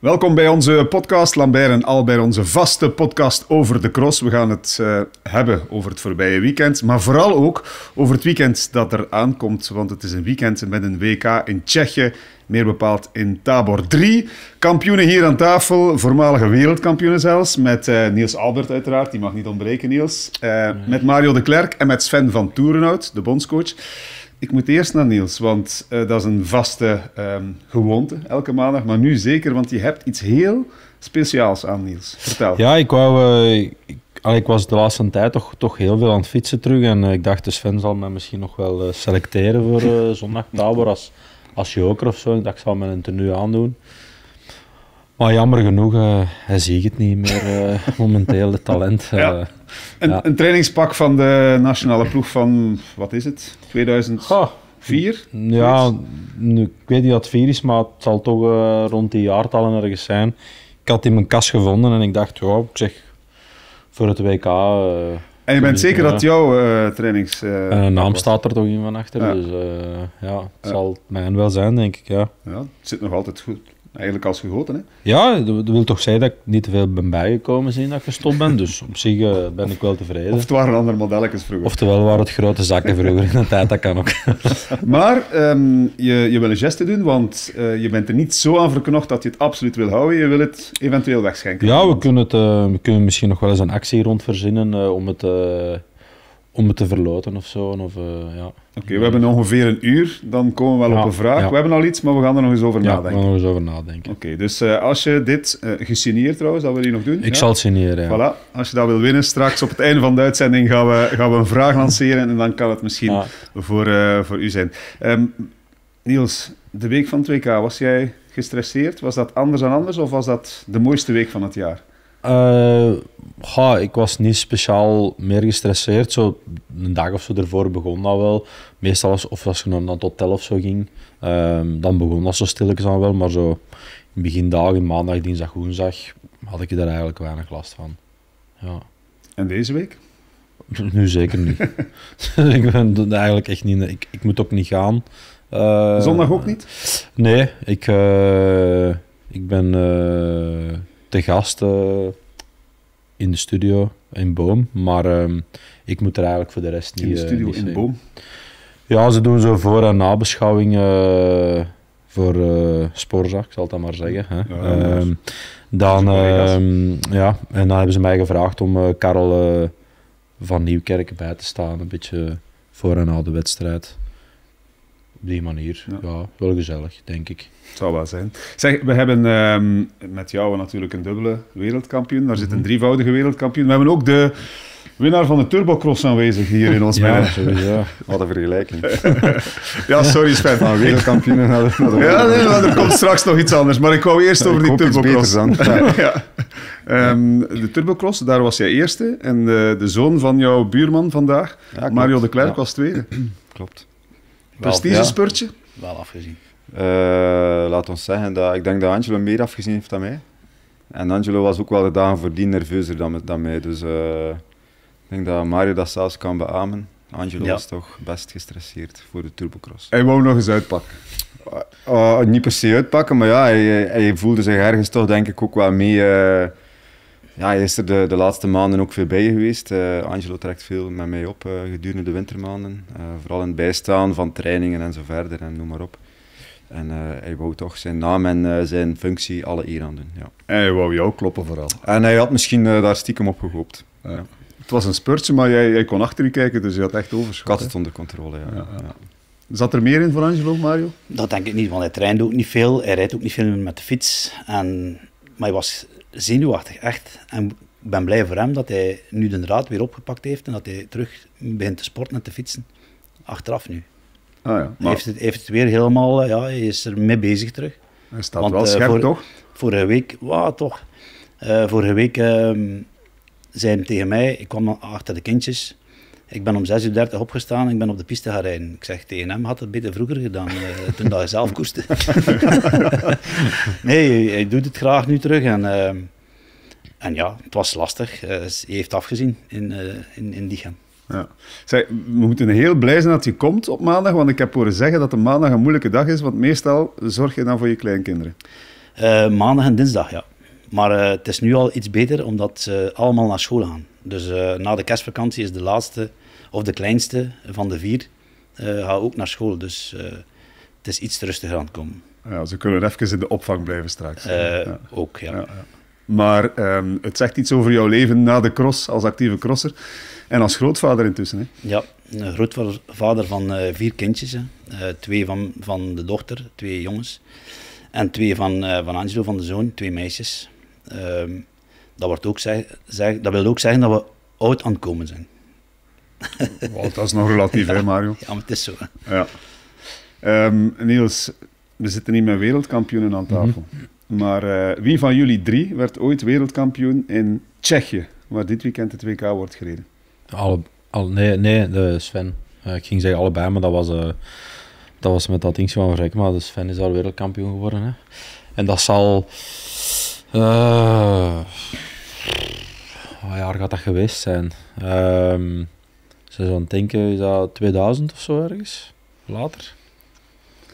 Welkom bij onze podcast, Lambert en Albert, onze vaste podcast over de cross. We gaan het eh, hebben over het voorbije weekend, maar vooral ook over het weekend dat er aankomt. Want het is een weekend met een WK in Tsjechië, meer bepaald in Tabor 3. Kampioenen hier aan tafel, voormalige wereldkampioenen zelfs, met eh, Niels Albert uiteraard, die mag niet ontbreken Niels. Eh, met Mario de Klerk en met Sven van Toerenhout, de bondscoach. Ik moet eerst naar Niels, want eh, dat is een vaste ehm, gewoonte elke maandag. Maar nu zeker, want je hebt iets heel speciaals aan Niels. Vertel. Ja, ik wou... Eh, ik, was de laatste tijd toch, toch heel veel aan het fietsen terug. En eh, ik dacht, Sven zal mij misschien nog wel selecteren voor zondag Nou, als, als joker of zo. Ik dacht, ik zal me een tenue aandoen. Maar jammer genoeg, uh, hij ziet het niet meer eh, momenteel, het talent. ja. Eh, een, een, trainingspak van de nationale ploeg van, wat is het, 2004? Ja, nu, ik weet niet dat het 4 is, maar het zal toch rond die jaartallen ergens zijn. Ik had het in mijn kast gevonden en ik dacht, wow, ik zeg, voor het WK... en je bent zeker dat jouw trainings... een naam staat er toch in van achter, ja. dus ja, het zal mijn wel zijn, denk ik, ja. Ja, het zit nog altijd goed. Eigenlijk als gegoten, hè? Ja, dat wil toch zeggen dat ik niet te veel ben bijgekomen sinds dat ik gestopt ben. Dus op zich eh, ben ik wel tevreden. Of het waren andere modelletjes vroeger. Oftewel waren het grote zakken vroeger in de tijd, dat kan ook. maar ehm, je, je wil een geste doen, want eh, je bent er niet zo aan verknocht dat je het absoluut wil houden. Je wil het eventueel wegschenken. Ja, we kunnen, het, eh, we kunnen misschien nog wel eens een actie rond verzinnen om het om het te verloten of zo. Of, eh, ja. Oké, we hebben ongeveer een uur, dan komen we wel op een vraag. We hebben al iets, maar we gaan er nog eens over nadenken. We gaan nog eens over nadenken. Oké, dus eh, als je dit eh, gesigneerd trouwens, dat wil je nog doen? Ik zal het signeren. Ja. Voilà, als je dat wil winnen, straks op het einde van de uitzending gaan we, gaan we een vraag lanceren en dan kan het misschien voor, voor u zijn. Ehm, Niels, de week van 2K, was jij gestresseerd? Was dat anders dan anders of was dat de mooiste week van het jaar? Uh, ik was niet speciaal meer gestresseerd. Zo een dag of zo ervoor begon dat wel. Meestal of als je naar het hotel of zo ging, ehm, dan begon dat zo stilletjes aan wel. Maar zo in dagen maandag, dinsdag, woensdag, had ik daar eigenlijk weinig last van. Ja. En deze week? Nu zeker niet. ik ben eigenlijk echt niet... Ik, ik moet ook niet gaan. Eh, Zondag ook niet? Nee, ik, eh, ik ben te gast eh, in de studio in Boom. Maar ehm, ik moet er eigenlijk voor de rest eh, niet... In de studio in Boom? Ja, ze doen zo voor- en nabeschouwing eh, voor uh, Sporza, ik zal het maar zeggen. Hè. Ehm, dan, ehm, ja, en dan hebben ze mij gevraagd om uh, Karel van Nieuwkerk bij te staan, een beetje voor en na de wedstrijd op die manier. Ja. wel gezellig, denk ik. Het zal wel zijn. Zeg, we hebben ehm, met jou natuurlijk een dubbele wereldkampioen. Daar zit een mhm. drievoudige wereldkampioen. We hebben ook de winnaar van de Turbocross aanwezig hier in ons ja, midden. wat een vergelijking. ja, sorry Sven. Van wereldkampioen naar de, Ja, er komt straks nog iets anders. Maar ik wou eerst over die Turbocross. ja. Um, de Turbocross, daar was jij eerste. En de, eh, de zoon van jouw buurman vandaag, Mario de Klerk, was tweede. Klopt. Prestigespurtje? Ja. Wel afgezien. Uh, laat ons zeggen dat ik denk dat Angelo meer afgezien heeft dan mij. En Angelo was ook wel de dagen voordien nerveuzer dan, dan mij. Dus eh, ik denk dat Mario dat zelfs kan beamen. Angelo is toch best gestresseerd voor de Turbocross. Hij wou nog eens uitpakken. Eh, niet per se uitpakken, maar ja, hij, hij voelde zich ergens toch denk ik ook wel mee ja, hij is er de, de laatste maanden ook veel bij geweest. Eh, Angelo trekt veel met mij op eh, gedurende de wintermaanden. Eh, vooral in het bijstaan van trainingen en zo verder en noem maar op. En hij wou toch zijn naam en zijn functie alle eer aan doen. Ja. En hij wou jou kloppen vooral. En hij had misschien daar stiekem op gehoopt. Ja. Het was een spurtje, maar jij, jij, kon achter kijken, dus je had echt overschot. Kat onder controle, ja. ja, Zat er meer in voor Angelo, Mario? Dat denk ik niet, want hij traint ook niet veel. Hij rijdt ook niet veel met de fiets. En, maar hij was zenuwachtig, echt. En ik ben blij voor hem dat hij nu de draad weer opgepakt heeft en dat hij terug begint te sporten en te fietsen. Achteraf nu. Ah, ja, hij heeft, het, weer helemaal, eh, ja, hij is er mee bezig terug. Hij staat wel eh, scherp, voor, toch? Vorige week, wauw, toch. Eh, vorige week uh, zei hij tegen mij, ik kwam achter de kindjes ik ben om 6.30 uur opgestaan ik ben op de piste gaan rijden. Ik zeg, TNM had het beter vroeger gedaan, uh, toen dat je zelf koerste. nee, hij doet het graag nu terug. En, eh, en ja, het was lastig. Eh, hij heeft afgezien in, in, in Ja. we moeten heel blij zijn dat je komt op maandag, want ik heb horen zeggen dat de maandag een moeilijke dag is, want meestal zorg je dan voor je kleinkinderen. maandag en dinsdag, ja. Maar het is nu al iets beter omdat ze allemaal naar school gaan. Dus na de kerstvakantie is de laatste of de kleinste van de vier eh, gaat ook naar school. Dus eh, het is iets te rustiger aan het komen. Ja, ze kunnen even in de opvang blijven straks. Eh, ook, ja. ja maar ehm, het zegt iets over jouw leven na de cross, als actieve crosser. En als grootvader intussen. Hè? Ja, grootvader van vier kindjes. Hè. twee van, van de dochter, twee jongens. En twee van, van Angelo, van de zoon, twee meisjes. Ehm, dat, wordt ook zeg, dat wil ook zeggen dat we oud aan het komen zijn. Wow, dat is nog relatief, ja, hè, Mario? Ja, maar het is zo. Hè. Ja. Ehm, Niels, we zitten niet met wereldkampioenen aan tafel. Mhm. Maar eh, wie van jullie drie werd ooit wereldkampioen in Tsjechië, waar dit weekend het WK wordt gereden? al, nee, nee de Sven. Eh, ik ging zeggen allebei, maar dat was, uh, dat was met dat ding van verrekken. Maar de Sven is daar wereldkampioen geworden. Hè. En dat zal. Uh, wat jaar gaat dat geweest zijn? Ehm, ze aan het denken, is dat 2000 of zo ergens? Later?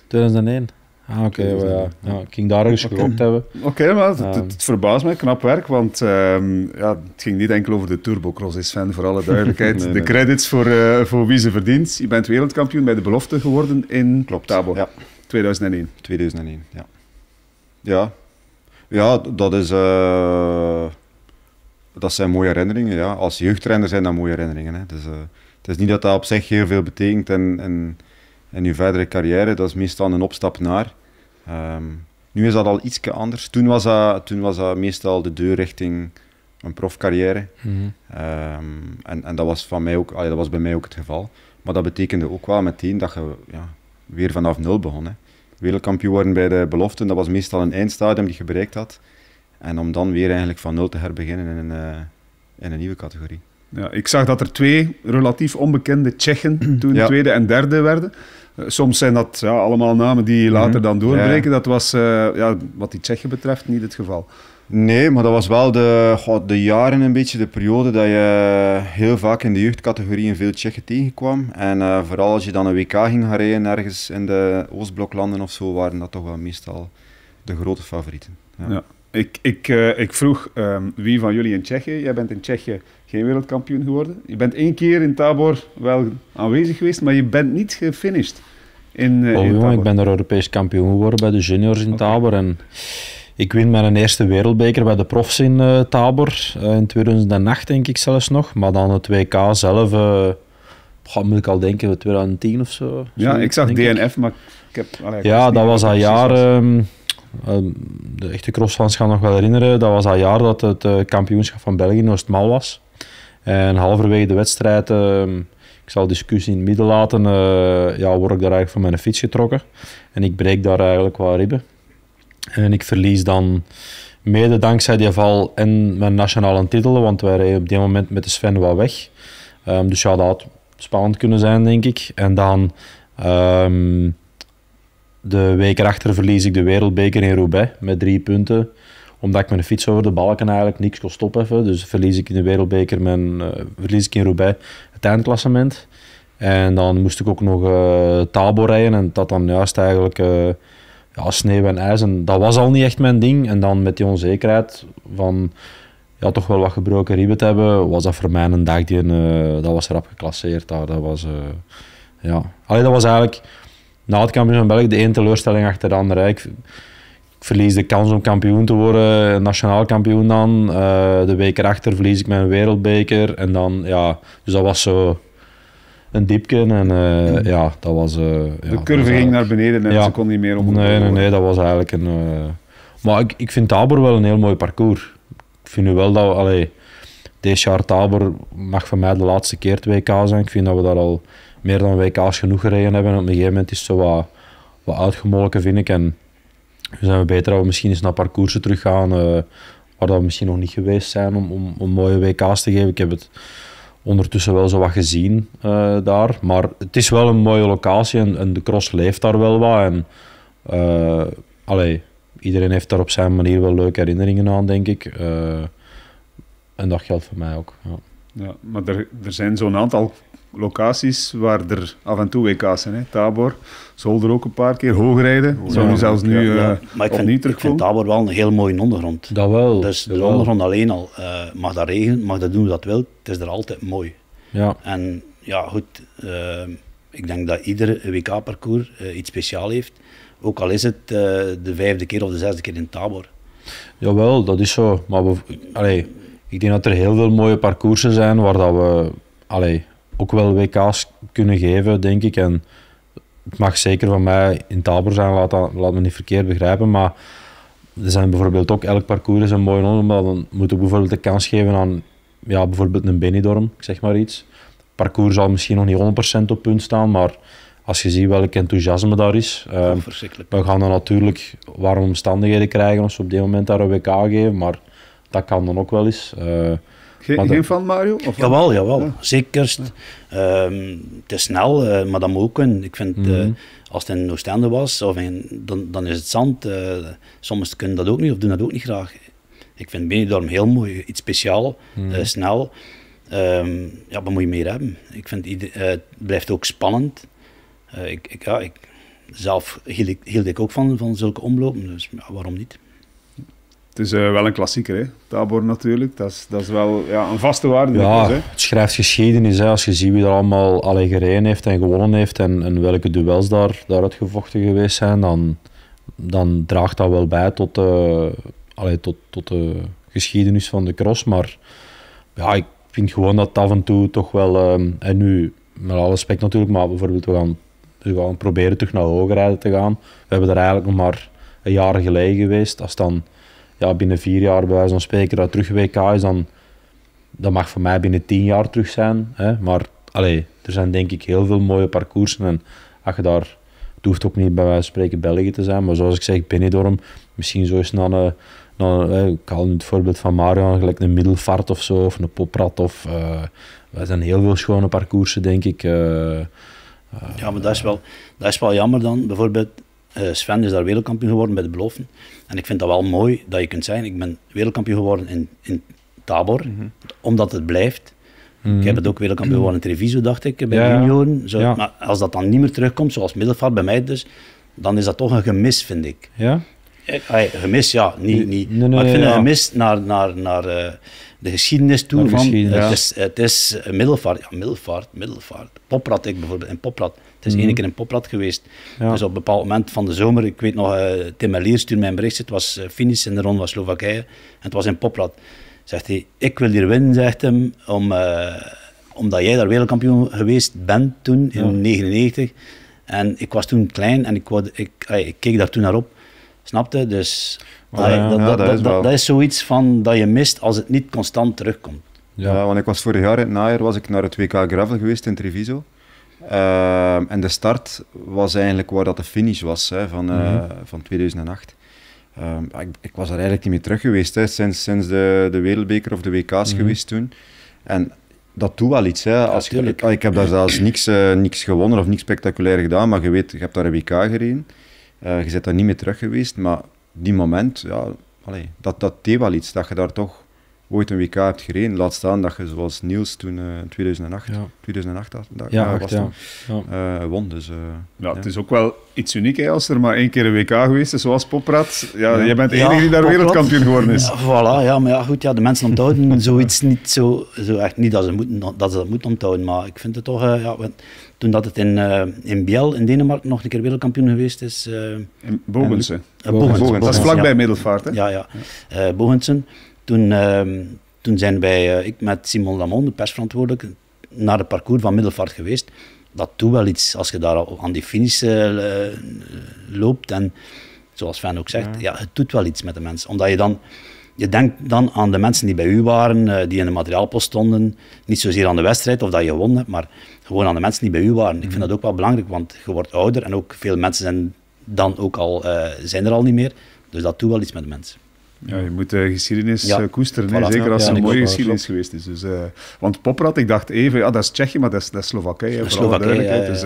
2001. Ah, oké. Okay, ja. ja. ging daar eens okay. hebben. Oké, maar ehm. het, verbaast mij. Knap werk, want ehm, ja, het ging niet enkel over de Turbocross, is fan, voor alle duidelijkheid. de credits voor, eh, voor wie ze verdient. Je bent wereldkampioen bij de belofte geworden in Klopt, Tabo. Ja. 2001. 2001, ja. Ja, ja dat, is, eh, dat zijn mooie herinneringen. Ja. Als jeugdrenner zijn dat mooie herinneringen. Hè. Dus, eh, het is niet dat dat op zich heel veel betekent en, in je verdere carrière. Dat is meestal een opstap naar. Ehm, nu is dat al iets anders. Toen was dat, toen was dat meestal de deur richting een profcarrière. Mm en, en dat, was van mij ook, dat was bij mij ook het geval. Maar dat betekende ook wel meteen dat je ja, weer vanaf nul begon. Hè. Wereldkampioen worden bij de beloften, dat was meestal een eindstadium die je bereikt had. En om dan weer eigenlijk van nul te herbeginnen in een, eh, in een nieuwe categorie. Ja, ik zag dat er twee relatief onbekende Tsjechen toen ja. tweede en derde werden. Eh, soms zijn dat ja, allemaal namen die later mhm. dan doorbreken. Dat was eh, ja, wat die Tsjechen betreft niet het geval. Nee, maar dat was wel de, de jaren een beetje, de periode dat je heel vaak in de jeugdcategorieën veel Tsjechen tegenkwam. En eh, vooral als je dan een WK ging gaan rijden ergens in de Oostbloklanden of zo, waren dat toch wel meestal de grote favorieten. Ja. Ik, ik, ik vroeg ehm, wie van jullie in Tsjechië, jij bent in Tsjechië geen wereldkampioen geworden. Je bent één keer in Tabor wel aanwezig geweest, maar je bent niet gefinished. In, uh, oh, ik ben er Europees kampioen geworden bij de juniors in Tabor. En ik win mijn eerste wereldbeker bij de profs in uh, Tabor. Eh, in 2008 denk ik zelfs nog. Maar dan het WK zelf, moet ik al denken, 2010 of zo. Ja, ik zag DNF, maar ik heb... ja, dat was dat jaar... Ehm, ehm, de echte crossfans gaan nog wel herinneren. Dat was dat jaar dat het kampioenschap van België in Oostmal was. Eh, en halverwege de wedstrijd, ehm, ik zal discussie in het midden laten, eh, ja, word ik daar eigenlijk van mijn fiets getrokken. En ik breek daar eigenlijk wat ribben. En ik verlies dan mede dankzij die val en mijn nationale titel, want wij reden op dit moment met de Sven wat weg. Ehm, dus ja, dat spannend kunnen zijn, denk ik. En dan ehm, de week erachter verlies ik de wereldbeker in Roubaix met drie punten omdat ik mijn fiets over de balken eigenlijk niks kon stoppen. Dus verlies ik in de wereldbeker, mijn, eh, verlies ik in Roubaix het eindklassement. En dan moest ik ook nog uh, rijden en dat dan juist eigenlijk eh, ja, sneeuw en ijs. En dat was al niet echt mijn ding. En dan met die onzekerheid van ja, toch wel wat gebroken ribben te hebben, was dat voor mij een dag die een dat was rap geclasseerd. Dat, ah, dat was, ja. Allee, dat was eigenlijk na het kampioen van België de ene teleurstelling achter de andere verlies de kans om kampioen te worden, eh, nationaal kampioen dan. Eh, de week erachter verlies ik mijn wereldbeker. En dan, ja, dus dat was zo een diepje. En eh, ja, dat was... de curve ging naar beneden en ze kon niet meer omhoog. Nee, nee, nee, dat was eigenlijk een... maar ik, ik vind Tabor wel een heel mooi parcours. Ik vind nu wel dat Allee, deze jaar Tabor mag voor mij de laatste keer het WK zijn. Ik vind dat we daar al meer dan WK's genoeg gereden hebben. op een gegeven moment is het zo wat, wat uitgemolken, vind ik. En zijn we beter dat we misschien eens naar parcoursen terug gaan. Eh, waar dat we misschien nog niet geweest zijn om, om, om, mooie WK's te geven. Ik heb het ondertussen wel zo wat gezien eh, daar. Maar het is wel een mooie locatie en, en de cross leeft daar wel wat. En, uh, iedereen heeft daar op zijn manier wel leuke herinneringen aan, denk ik. en dat geldt voor mij ook. Ja. ja maar er, er zijn zo'n aantal locaties waar er af en toe WK's zijn. Hè. Tabor, Zolder ook een paar keer, hoog rijden. Zou we zelfs nu ja, eh, maar ik vind, Tabor wel een heel mooie ondergrond. Dat wel. Dus de ondergrond alleen al, eh, mag dat regen, mag dat doen wat dat wil, het is er altijd mooi. Ja. En ja, goed, eh, ik denk dat ieder WK-parcours iets speciaals heeft. Ook al is het de vijfde keer of de zesde keer in Tabor. Jawel, dat is zo. Maar allee, ik denk dat er heel veel mooie parcoursen zijn waar dat we... Allee, ook wel WK's kunnen geven, denk ik. En het mag zeker van mij in taber zijn, laat, dat, laat me niet verkeerd begrijpen. Maar er zijn bijvoorbeeld ook, elk parcours is een mooi Maar Dan moeten we bijvoorbeeld de kans geven aan ja, bijvoorbeeld een Benidorm, zeg maar iets. Het parcours zal misschien nog niet 100% op punt staan, maar als je ziet welk enthousiasme daar is. Eh, oh, we gaan dan natuurlijk warme omstandigheden krijgen als we op dit moment daar een WK geven, maar dat kan dan ook wel eens. Eh, geen eh, fan, Mario? Of jawel, Ja. Zeker. Ja. Ehm, het is snel, eh, maar dat moet ook kunnen. Ik vind, eh, mhm. als het in Oostende was, of in, dan, dan is het zand. Uh, soms kunnen dat ook niet, of doen dat ook niet graag. Ik vind Benidorm heel mooi. Iets speciaals. Mhm. snel. Ehm, ja, wat moet je meer hebben? Ik vind, het blijft ook spannend. ik, ik, ja, ik, zelf hield ik, ook van, van zulke omlopen, dus ja, waarom niet? Het is eh, wel een klassieker, hè? Tabor natuurlijk. Dat is, dat is wel ja, een vaste waarde. Ja, dus, hè? het schrijft geschiedenis. Hè? Als je ziet wie er allemaal alle gereden heeft en gewonnen heeft en, en welke duels daar, daaruit gevochten geweest zijn, dan, dan draagt dat wel bij tot, uh, allee, tot, tot de geschiedenis van de cross. Maar ja, ik vind gewoon dat af en toe toch wel... Eh, en nu, met alle respect natuurlijk, maar bijvoorbeeld we gaan, we gaan proberen terug naar rijden te gaan. We hebben er eigenlijk nog maar een jaar geleden geweest. Als dan ja, binnen vier jaar bij wijze van spreken dat terug WK is, dan dat mag voor mij binnen tien jaar terug zijn. Hè? Maar allee, er zijn denk ik heel veel mooie parcoursen en als je daar, het hoeft ook niet bij wijze van spreken België te zijn, maar zoals ik zeg, Benidorm, misschien zo eens naar een, naar ik haal nu het voorbeeld van Mario, gelijk een middelvaart of zo, of een poprat of, er eh, zijn heel veel schone parcoursen denk ik. Eh, eh. ja, maar dat is, wel, dat is wel jammer dan. Bijvoorbeeld, Sven is daar wereldkampioen geworden bij de beloften. En ik vind dat wel mooi dat je kunt zijn. Ik ben wereldkampioen geworden in, in Tabor, mhm. omdat het blijft. Ik mhm. heb het ook wereldkampioen geworden in Treviso, dacht ik, bij ja, junioren. Zo, Maar als dat dan niet meer terugkomt, zoals middelvaart bij mij dus, dan is dat toch een gemis, vind ik. Ja? Eh, gemis, ja. Niet, niet. maar ik vind het een gemis naar, naar, naar eh, de geschiedenis toe. van, ja. het, is, het is eh, middelvaart. Ja, middelvaart, middelvaart. Poprat, ik bijvoorbeeld, in Poprat het is mm -hmm. één mhm. keer een poprat geweest. Dus op een bepaald moment van de zomer, ik weet nog, eh, Tim Melier stuurde mij een bericht. Het was eh, finish in de ronde van Slowakije. En het was een poprat. Zegt hij, ik wil hier winnen, zegt hem, om, eh, omdat jij daar wereldkampioen geweest bent toen, in 1999. En ik was toen klein en ik, wou, ik, ik keek daar toen naar op. Snapte? Dus oh, dat, dat, dat, is zoiets van dat je mist als het niet constant terugkomt. Ja. want ik was vorig jaar in het najaar was ik naar het WK Gravel geweest in Treviso. Ehm, en de start was eigenlijk waar dat de finish was hè, van, eh, mhm. van 2008. Ehm, ik, ik, was er eigenlijk niet meer terug geweest hè, sinds, sinds de, de Wereldbeker of de WK's mhm. geweest toen. En dat doet wel iets. Hè. Als ik, ik, heb daar zelfs niks, eh, niks gewonnen of niks spectaculair gedaan, maar je weet, je hebt daar een WK gereden. Eh, je bent daar niet meer terug geweest, maar die moment, ja, dat, dat deed wel iets. Dat je daar toch ooit een WK hebt gereden, laat staan dat je zoals Niels toen eh, in 2008, 2008 dat, ja, ja, was eh, won. Dus, eh, ja, Het is ook wel iets uniek hè, als er maar één keer een WK geweest is, zoals Poprad. Ja, Jij bent de enige die daar wereldkampioen geworden is. voilà, ja, maar ja, goed, ja, de mensen onthouden zoiets niet zo, zo echt niet dat ze, moeten, dat ze dat moeten onthouden, maar ik vind het toch, ja, want, toen dat het in, uh, in Biel in Denemarken nog een keer wereldkampioen geweest is. Uh, in Dat is vlakbij ja. Middelvaart, hè? Ja, ja. ja. Toen, ehm, toen zijn wij, eh, ik met Simon Lamon, de persverantwoordelijke, naar het parcours van Middelvaart geweest. Dat doet wel iets als je daar aan die finish eh, eh, loopt. En zoals Fan ook zegt, ja. het doet wel iets met de mensen. Omdat je dan, je denkt dan aan de mensen die bij u waren, die in de materiaalpost stonden. Niet zozeer aan de wedstrijd of dat je won hebt, maar gewoon aan de mensen die bij u waren. Ik vind mhm. dat ook wel belangrijk, want je wordt ouder en ook veel mensen zijn dan ook al, zijn er al niet meer. Dus dat doet wel iets met de mensen. Ja, je moet eh, geschiedenis eh, koesteren, zeker als ja, een mooie geschiedenis geweest is. Dus, uh, want Poprad, ik dacht even, ja, dat is Tsjechië, maar dat is, dat is Slowakije. Dus,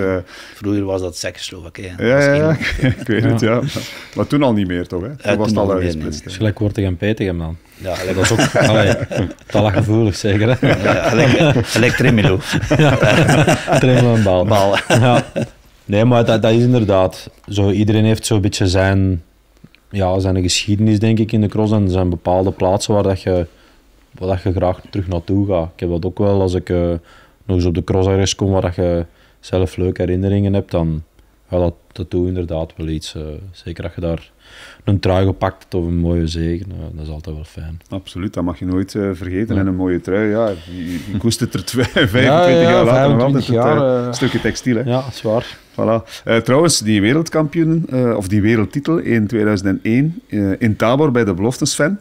Vroeger was dat Tsjechisch-Slowakije. Ja, ik weet het, ja. Maar toen al niet meer, toch? Hè? Toen was het al uitgesplitst. gelijk is gelijkwortig en dan. Ja, dat was ook gevoelig, zeker. Hè? zeker gelijk tremelo. Tremelo en bal. Nee, maar dat, dat is inderdaad zo. Iedereen heeft zo'n beetje zijn ja, zijn geschiedenis, denk ik, in de cross. En er zijn bepaalde plaatsen waar, dat je, waar dat je graag terug naartoe gaat. Ik heb dat ook wel als ik eh, nog eens op de cross kom waar dat je zelf leuke herinneringen hebt, dan ja, dat, dat inderdaad wel iets. Eh, zeker als je daar een trui gepakt of een mooie zegen. Eh, dat is altijd wel fijn. Absoluut, dat mag je nooit eh, vergeten. En een mooie trui, ja, je koest het er 25 ja, jaar later nog jaar, eh. stukje textiel. Hè. Ja, zwaar. Voilà. trouwens, die wereldkampioen, of die wereldtitel in 2001 in Tabor bij de Beloftesfan,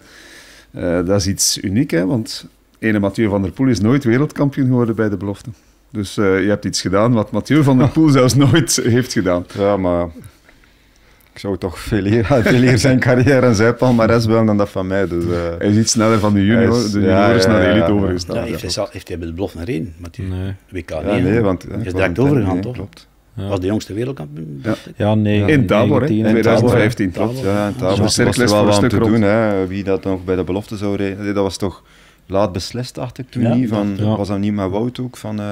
dat is iets uniek, hè, want ene Mathieu van der Poel is nooit wereldkampioen geworden bij de belofte. Dus je hebt iets gedaan wat Mathieu van der Poel zelfs nooit heeft gedaan. Ja, maar ik zou toch veel eer, veel eer zijn carrière en zijn palmarès wel dan dat van mij. Dus, uh, hij is iets sneller van de junior, is, de junior naar de elite overgestapt Ja, heeft, hij, heeft hij de belofte naar één? Nee. WK ja, nee, nee, want... Hij is direct overgegaan, toch? Klopt. Was de jongste wereldkampioen? Ja. nee. In Tabor, in 2015. Klopt, ja. In Tabor. Dus was er wel wat te doen, hè. wie dat nog bij de belofte zou rijden. dat was toch laat beslist, dacht ik toen niet. Van, Was dat niet met Wout ook? Van, uh,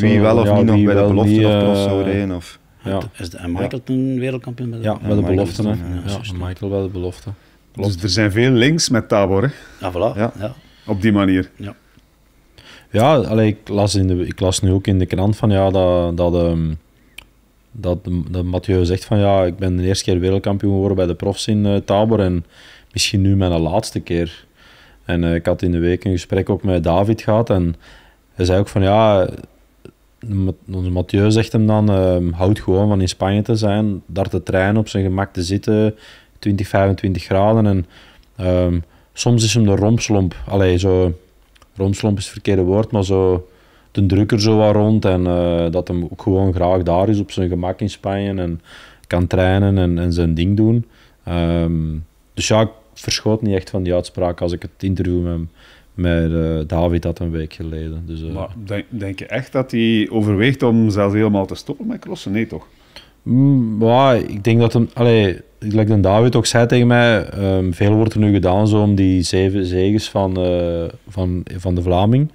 wie wel of niet nog bij de belofte of uh, zou eh, rijden? Ja. Is en Michael toen wereldkampioen? Met de, ja, wel de belofte. ja, Michael wel eh, de belofte. Dus er zijn veel links met Tabor. Hè? Ja, voilà. Ja. Op die manier. Ja, ja allee, ik, las in de, ik las nu ook in de krant van ja, dat, dat, ehm, dat, dat Mathieu zegt van ja, ik ben de eerste keer wereldkampioen geworden bij de profs in uh, Tabor en misschien nu mijn laatste keer. En eh, ik had in de week een gesprek ook met David gehad en hij zei ook van ja, onze Mathieu zegt hem dan, uh, houd gewoon van in Spanje te zijn, daar te trein op zijn gemak te zitten, 20, 25 graden. En ehm, soms is hem de rompslomp, allee, zo, rompslomp is het verkeerde woord, maar zo de drukker zo wat rond en eh, dat hem ook gewoon graag daar is op zijn gemak in Spanje en kan trainen en, zijn ding doen. Ehm, dus ja, ik verschoot niet echt van die uitspraak als ik het interview met hem met eh, David had een week geleden. Dus, eh, maar denk, denk, je echt dat hij overweegt om zelfs helemaal te stoppen met crossen? Nee, toch? Mm, ik denk dat hem... Allee, like David ook zei tegen mij, ehm, veel wordt er nu gedaan zo om die zeven zegens van, eh, van, van de Vlaming.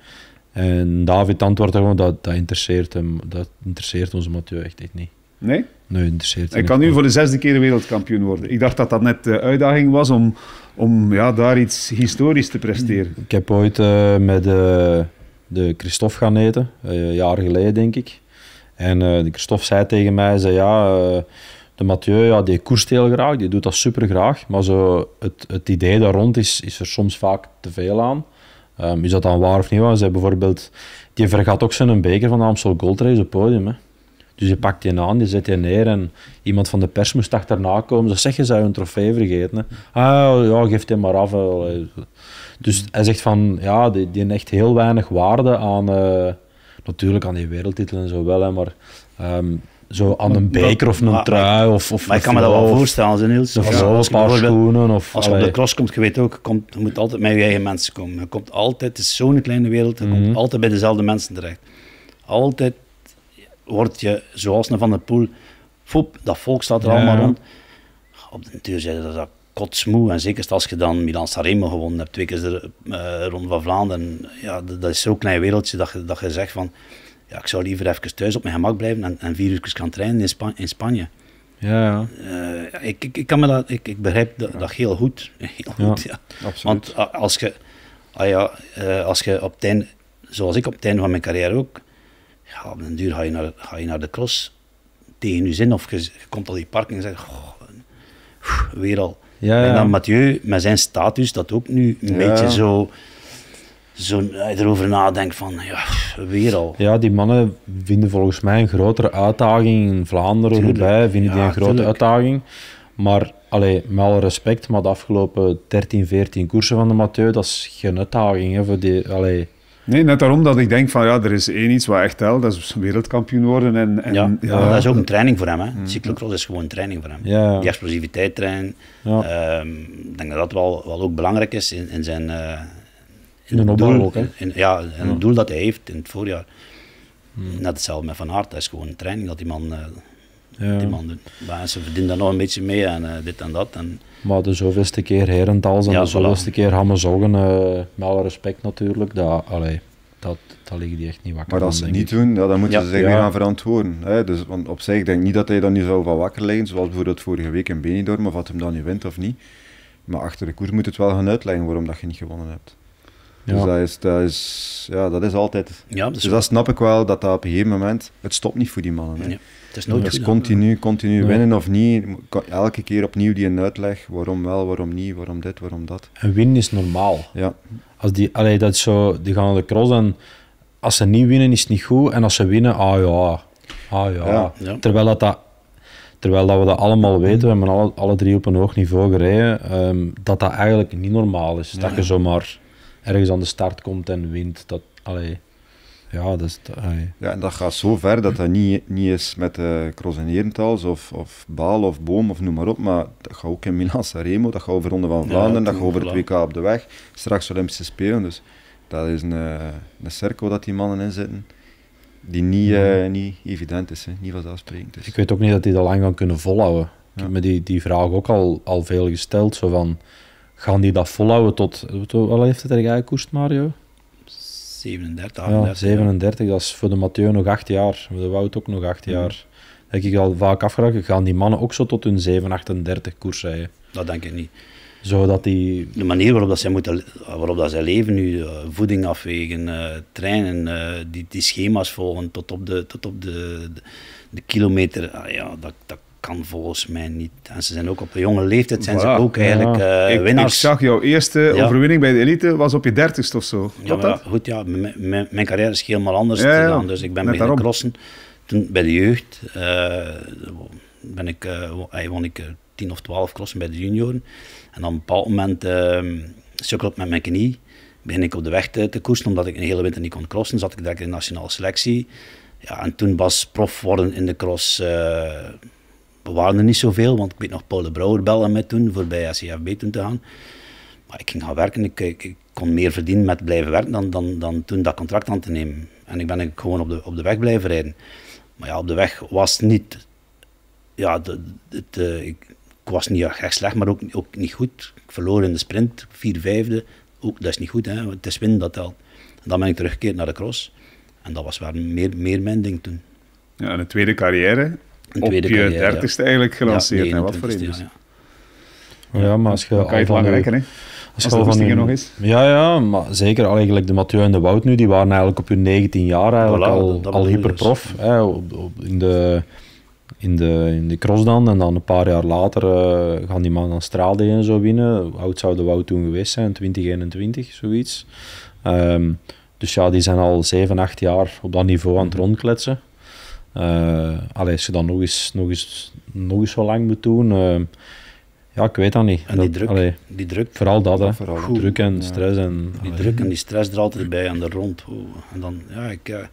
En David antwoordde gewoon, dat, dat interesseert hem, dat interesseert onze Mathieu echt, niet. Nee? Nee, interesseert hem Ik kan nu voor de zesde keer wereldkampioen worden. Ik dacht dat dat net de uitdaging was om om ja, daar iets historisch te presteren. Ik heb ooit eh, met uh, de Christophe gaan eten, een eh, jaar geleden denk ik. En de Christophe zei tegen mij, zei, ja, de Mathieu ja, die koerst heel graag, die doet dat super graag. Maar zo, het, het idee daar rond is, is er soms vaak te veel aan. Ehm, is dat dan waar of niet? Want ze bijvoorbeeld, die vergat ook zijn beker van de Amstel Gold Race op podium. Hè. Dus je pakt je aan, je zet je neer en iemand van de pers moest achterna komen. Ze dus zeggen zou je een trofee vergeten? Ah, ja, geef hem maar af. Eh. Dus hij zegt van, ja, die, die echt heel weinig waarde aan... Eh, natuurlijk aan die wereldtitel en zo wel, hè, maar... Ehm, zo aan een beker of een trui. Of, of, maar ik kan me dat wel voorstellen, zo Niels. Of een paar schoenen. Of, als je op de cross komt, je weet ook, komt, je moet altijd met je eigen mensen komen. Je komt altijd, het is zo'n kleine wereld, je komt mhm. altijd bij dezelfde mensen terecht. Altijd word je, zoals een Van der Poel, foep, dat volk staat er allemaal rond. Op de natuur zei dat kotsmoe. En zeker als je dan Milan Saremo gewonnen hebt, twee keer de eh, Ronde van Vlaanderen. Ja, dat, is zo'n klein wereldje dat je, dat je zegt van... Ja, ik zou liever even thuis op mijn gemak blijven en, en vier uur kan trainen in, in Spanje. Ja, ja. Eh, ik, ik, kan me dat, ik, ik begrijp dat, dat heel goed. ja, Want als je, ah ja, eh, als je op het einde, zoals ik op het einde van mijn carrière ook, ja, op den duur ga je naar, ga je naar de cross tegen je zin of je, komt al die parking en zegt, weer al. Ja, ja. En dan Mathieu, met zijn status, dat ook nu een beetje zo, zo eh, erover nadenkt van, ja, weer al. Ja, die mannen vinden volgens mij een grotere uitdaging in Vlaanderen of erbij, vinden die een grote uitdaging. Maar, allee, met alle respect, maar de afgelopen 13, 14 koersen van de Mathieu, dat is geen uitdaging hè, voor die... Allee, Nee, net daarom dat ik denk van ja, er is één iets wat echt telt, dat is wereldkampioen worden. En, en ja, ja. Ah, dat is ook een training voor hem. Hè. Mm. Cyclocross is gewoon een training voor hem. Ja. Die explosiviteit trainen. Um, ik denk dat dat wel, wel ook belangrijk is in, in zijn... Eh, in, in het doel, ook, hè? In, ja, en het doel dat hij heeft in het voorjaar. Mm. Net hetzelfde met Van Aert, dat is gewoon een training dat die man, uh, die man doet. Mensen verdienen daar nog een beetje mee en eh, dit en dat. En, maar de zoveelste keer Herentals en de zoveelste keer Hammerzoggen, uh, eh, met alle respect natuurlijk, dat, liggen dat, dat die echt niet wakker. Maar als ze het niet doen, ja, dan moeten ja. ze zich weer gaan verantwoorden. Hè? Dus, want op zich, ik denk niet dat hij dan nu zou van wakker liggen, zoals bijvoorbeeld vorige week in Benidorm, of wat hem dan nu wint of niet. Maar achter de koers moet het wel gaan uitleggen waarom dat je niet gewonnen hebt. Dus dat is, dat, is, ja, dat is altijd. Ja, dat dus dat snap ik wel, dat dat op een gegeven moment. Het stopt niet voor die mannen. Hè. Nee, het is nooit dus continu, continu winnen of niet. Elke keer opnieuw die een uitleg. Waarom wel, waarom niet, waarom dit, waarom dat. En winnen is normaal. Ja. Als die, allee, dat zo, die gaan de cross en als ze niet winnen is het niet goed. En als ze winnen, ah ja. Ah ja. ja. Terwijl dat, dat Terwijl dat we dat allemaal weten, we hebben alle, alle drie op een hoog niveau gereden, ehm, dat dat eigenlijk niet normaal is. Dat je zomaar ergens aan de start komt en wint. Dat, allee, ja, dat is, ja, en dat gaat zo ver dat dat niet, niet is met uh, Cross en Herentals of, of Baal of Boom of noem maar op, maar dat gaat ook in Milan Sanremo, dat gaat over Ronde van Vlaanderen, dat gaat over het WK op de weg, straks Olympische Spelen. Dus dat is een, eh, een cirkel dat die mannen in zitten die niet, eh, niet evident is, hè? niet vanzelfsprekend is. Ik weet ook niet dat die dat lang gaan kunnen volhouden. Ik heb me die, die vraag ook al, al veel gesteld. Zo van, gaan die dat volhouden tot... wat heeft het er koest, Mario? 37, 38. Ja, 37, dat is voor de Mathieu nog 8 jaar. Voor de Wout ook nog 8 jaar. Mhm. Dat ik al vaak afgevraagd, gaan die mannen ook zo tot hun 7, 38 koers rijden? Dat denk ik niet. Zodat die... De manier waarop, dat zij, moeten, waarop dat zij leven nu, eh, voeding afwegen, uh, trainen, uh, die, die schema's volgen tot op de, tot op de, de, kilometer, uh, ja, dat, dat, kan volgens mij niet. En ze zijn ook op een jonge leeftijd zijn ook eigenlijk eh, winnaars. Ik, zag jouw eerste overwinning bij de elite was op je dertigste of zo. Ja, dat? Goed, ja, mijn carrière is helemaal anders gegaan, Dus ik ben bij beginnen crossen. Toen bij de jeugd uh, ben ik, uh, won ik tien of twaalf crossen bij de junioren. En op een bepaald moment uh, ehm, sukkel ik met mijn knie. Begin ik op de weg te, koersen, omdat ik een hele winter niet kon crossen. Zat ik direct in de nationale selectie. Ja, en toen was prof worden in de cross we waren er niet zoveel, want ik weet nog, Paul de Brouwer belde mij toen voorbij SCFB toen te gaan. Maar ik ging gaan werken, ik, ik, kon meer verdienen met blijven werken dan, dan, dan toen dat contract aan te nemen. En ik ben gewoon op de, op de weg blijven rijden. Maar ja, op de weg was niet, ja, ik, was niet echt slecht, maar ook, ook niet goed. Ik verloor in de sprint, vier vijfde, ook, dat is niet goed, hè? het is winnen dat telt. En dan ben ik teruggekeerd naar de cross. En dat was waar meer, meer mijn ding toen. Ja, en een tweede carrière, op tweede je dertigste eigenlijk gelanceerd. en wat voor ja. ja. maar als je... Dan kan je het langer rekenen hè? Als, het nog is. Ja, ja, maar zeker. Eigenlijk de Mathieu en de Wout nu, die waren eigenlijk op hun 19 jaar eigenlijk al, al hyperprof. Dus. Hè, op, in, de, in, de, in de cross dan. En dan een paar jaar later eh, gaan die man aan Straalde en zo winnen. oud zou de Wout toen geweest zijn? 2021, zoiets. Ehm, dus ja, die zijn al 7, 8 jaar op dat niveau aan het rondkletsen. Eh, allee, als je dan nog eens, nog eens, nog eens zo lang moet doen, eh, ja, ik weet dat niet. En die druk, vooral dat, hè. Vooral druk en stress. En, die druk en die stress er altijd bij en er rond. En dan, ja, ik, eh, ik,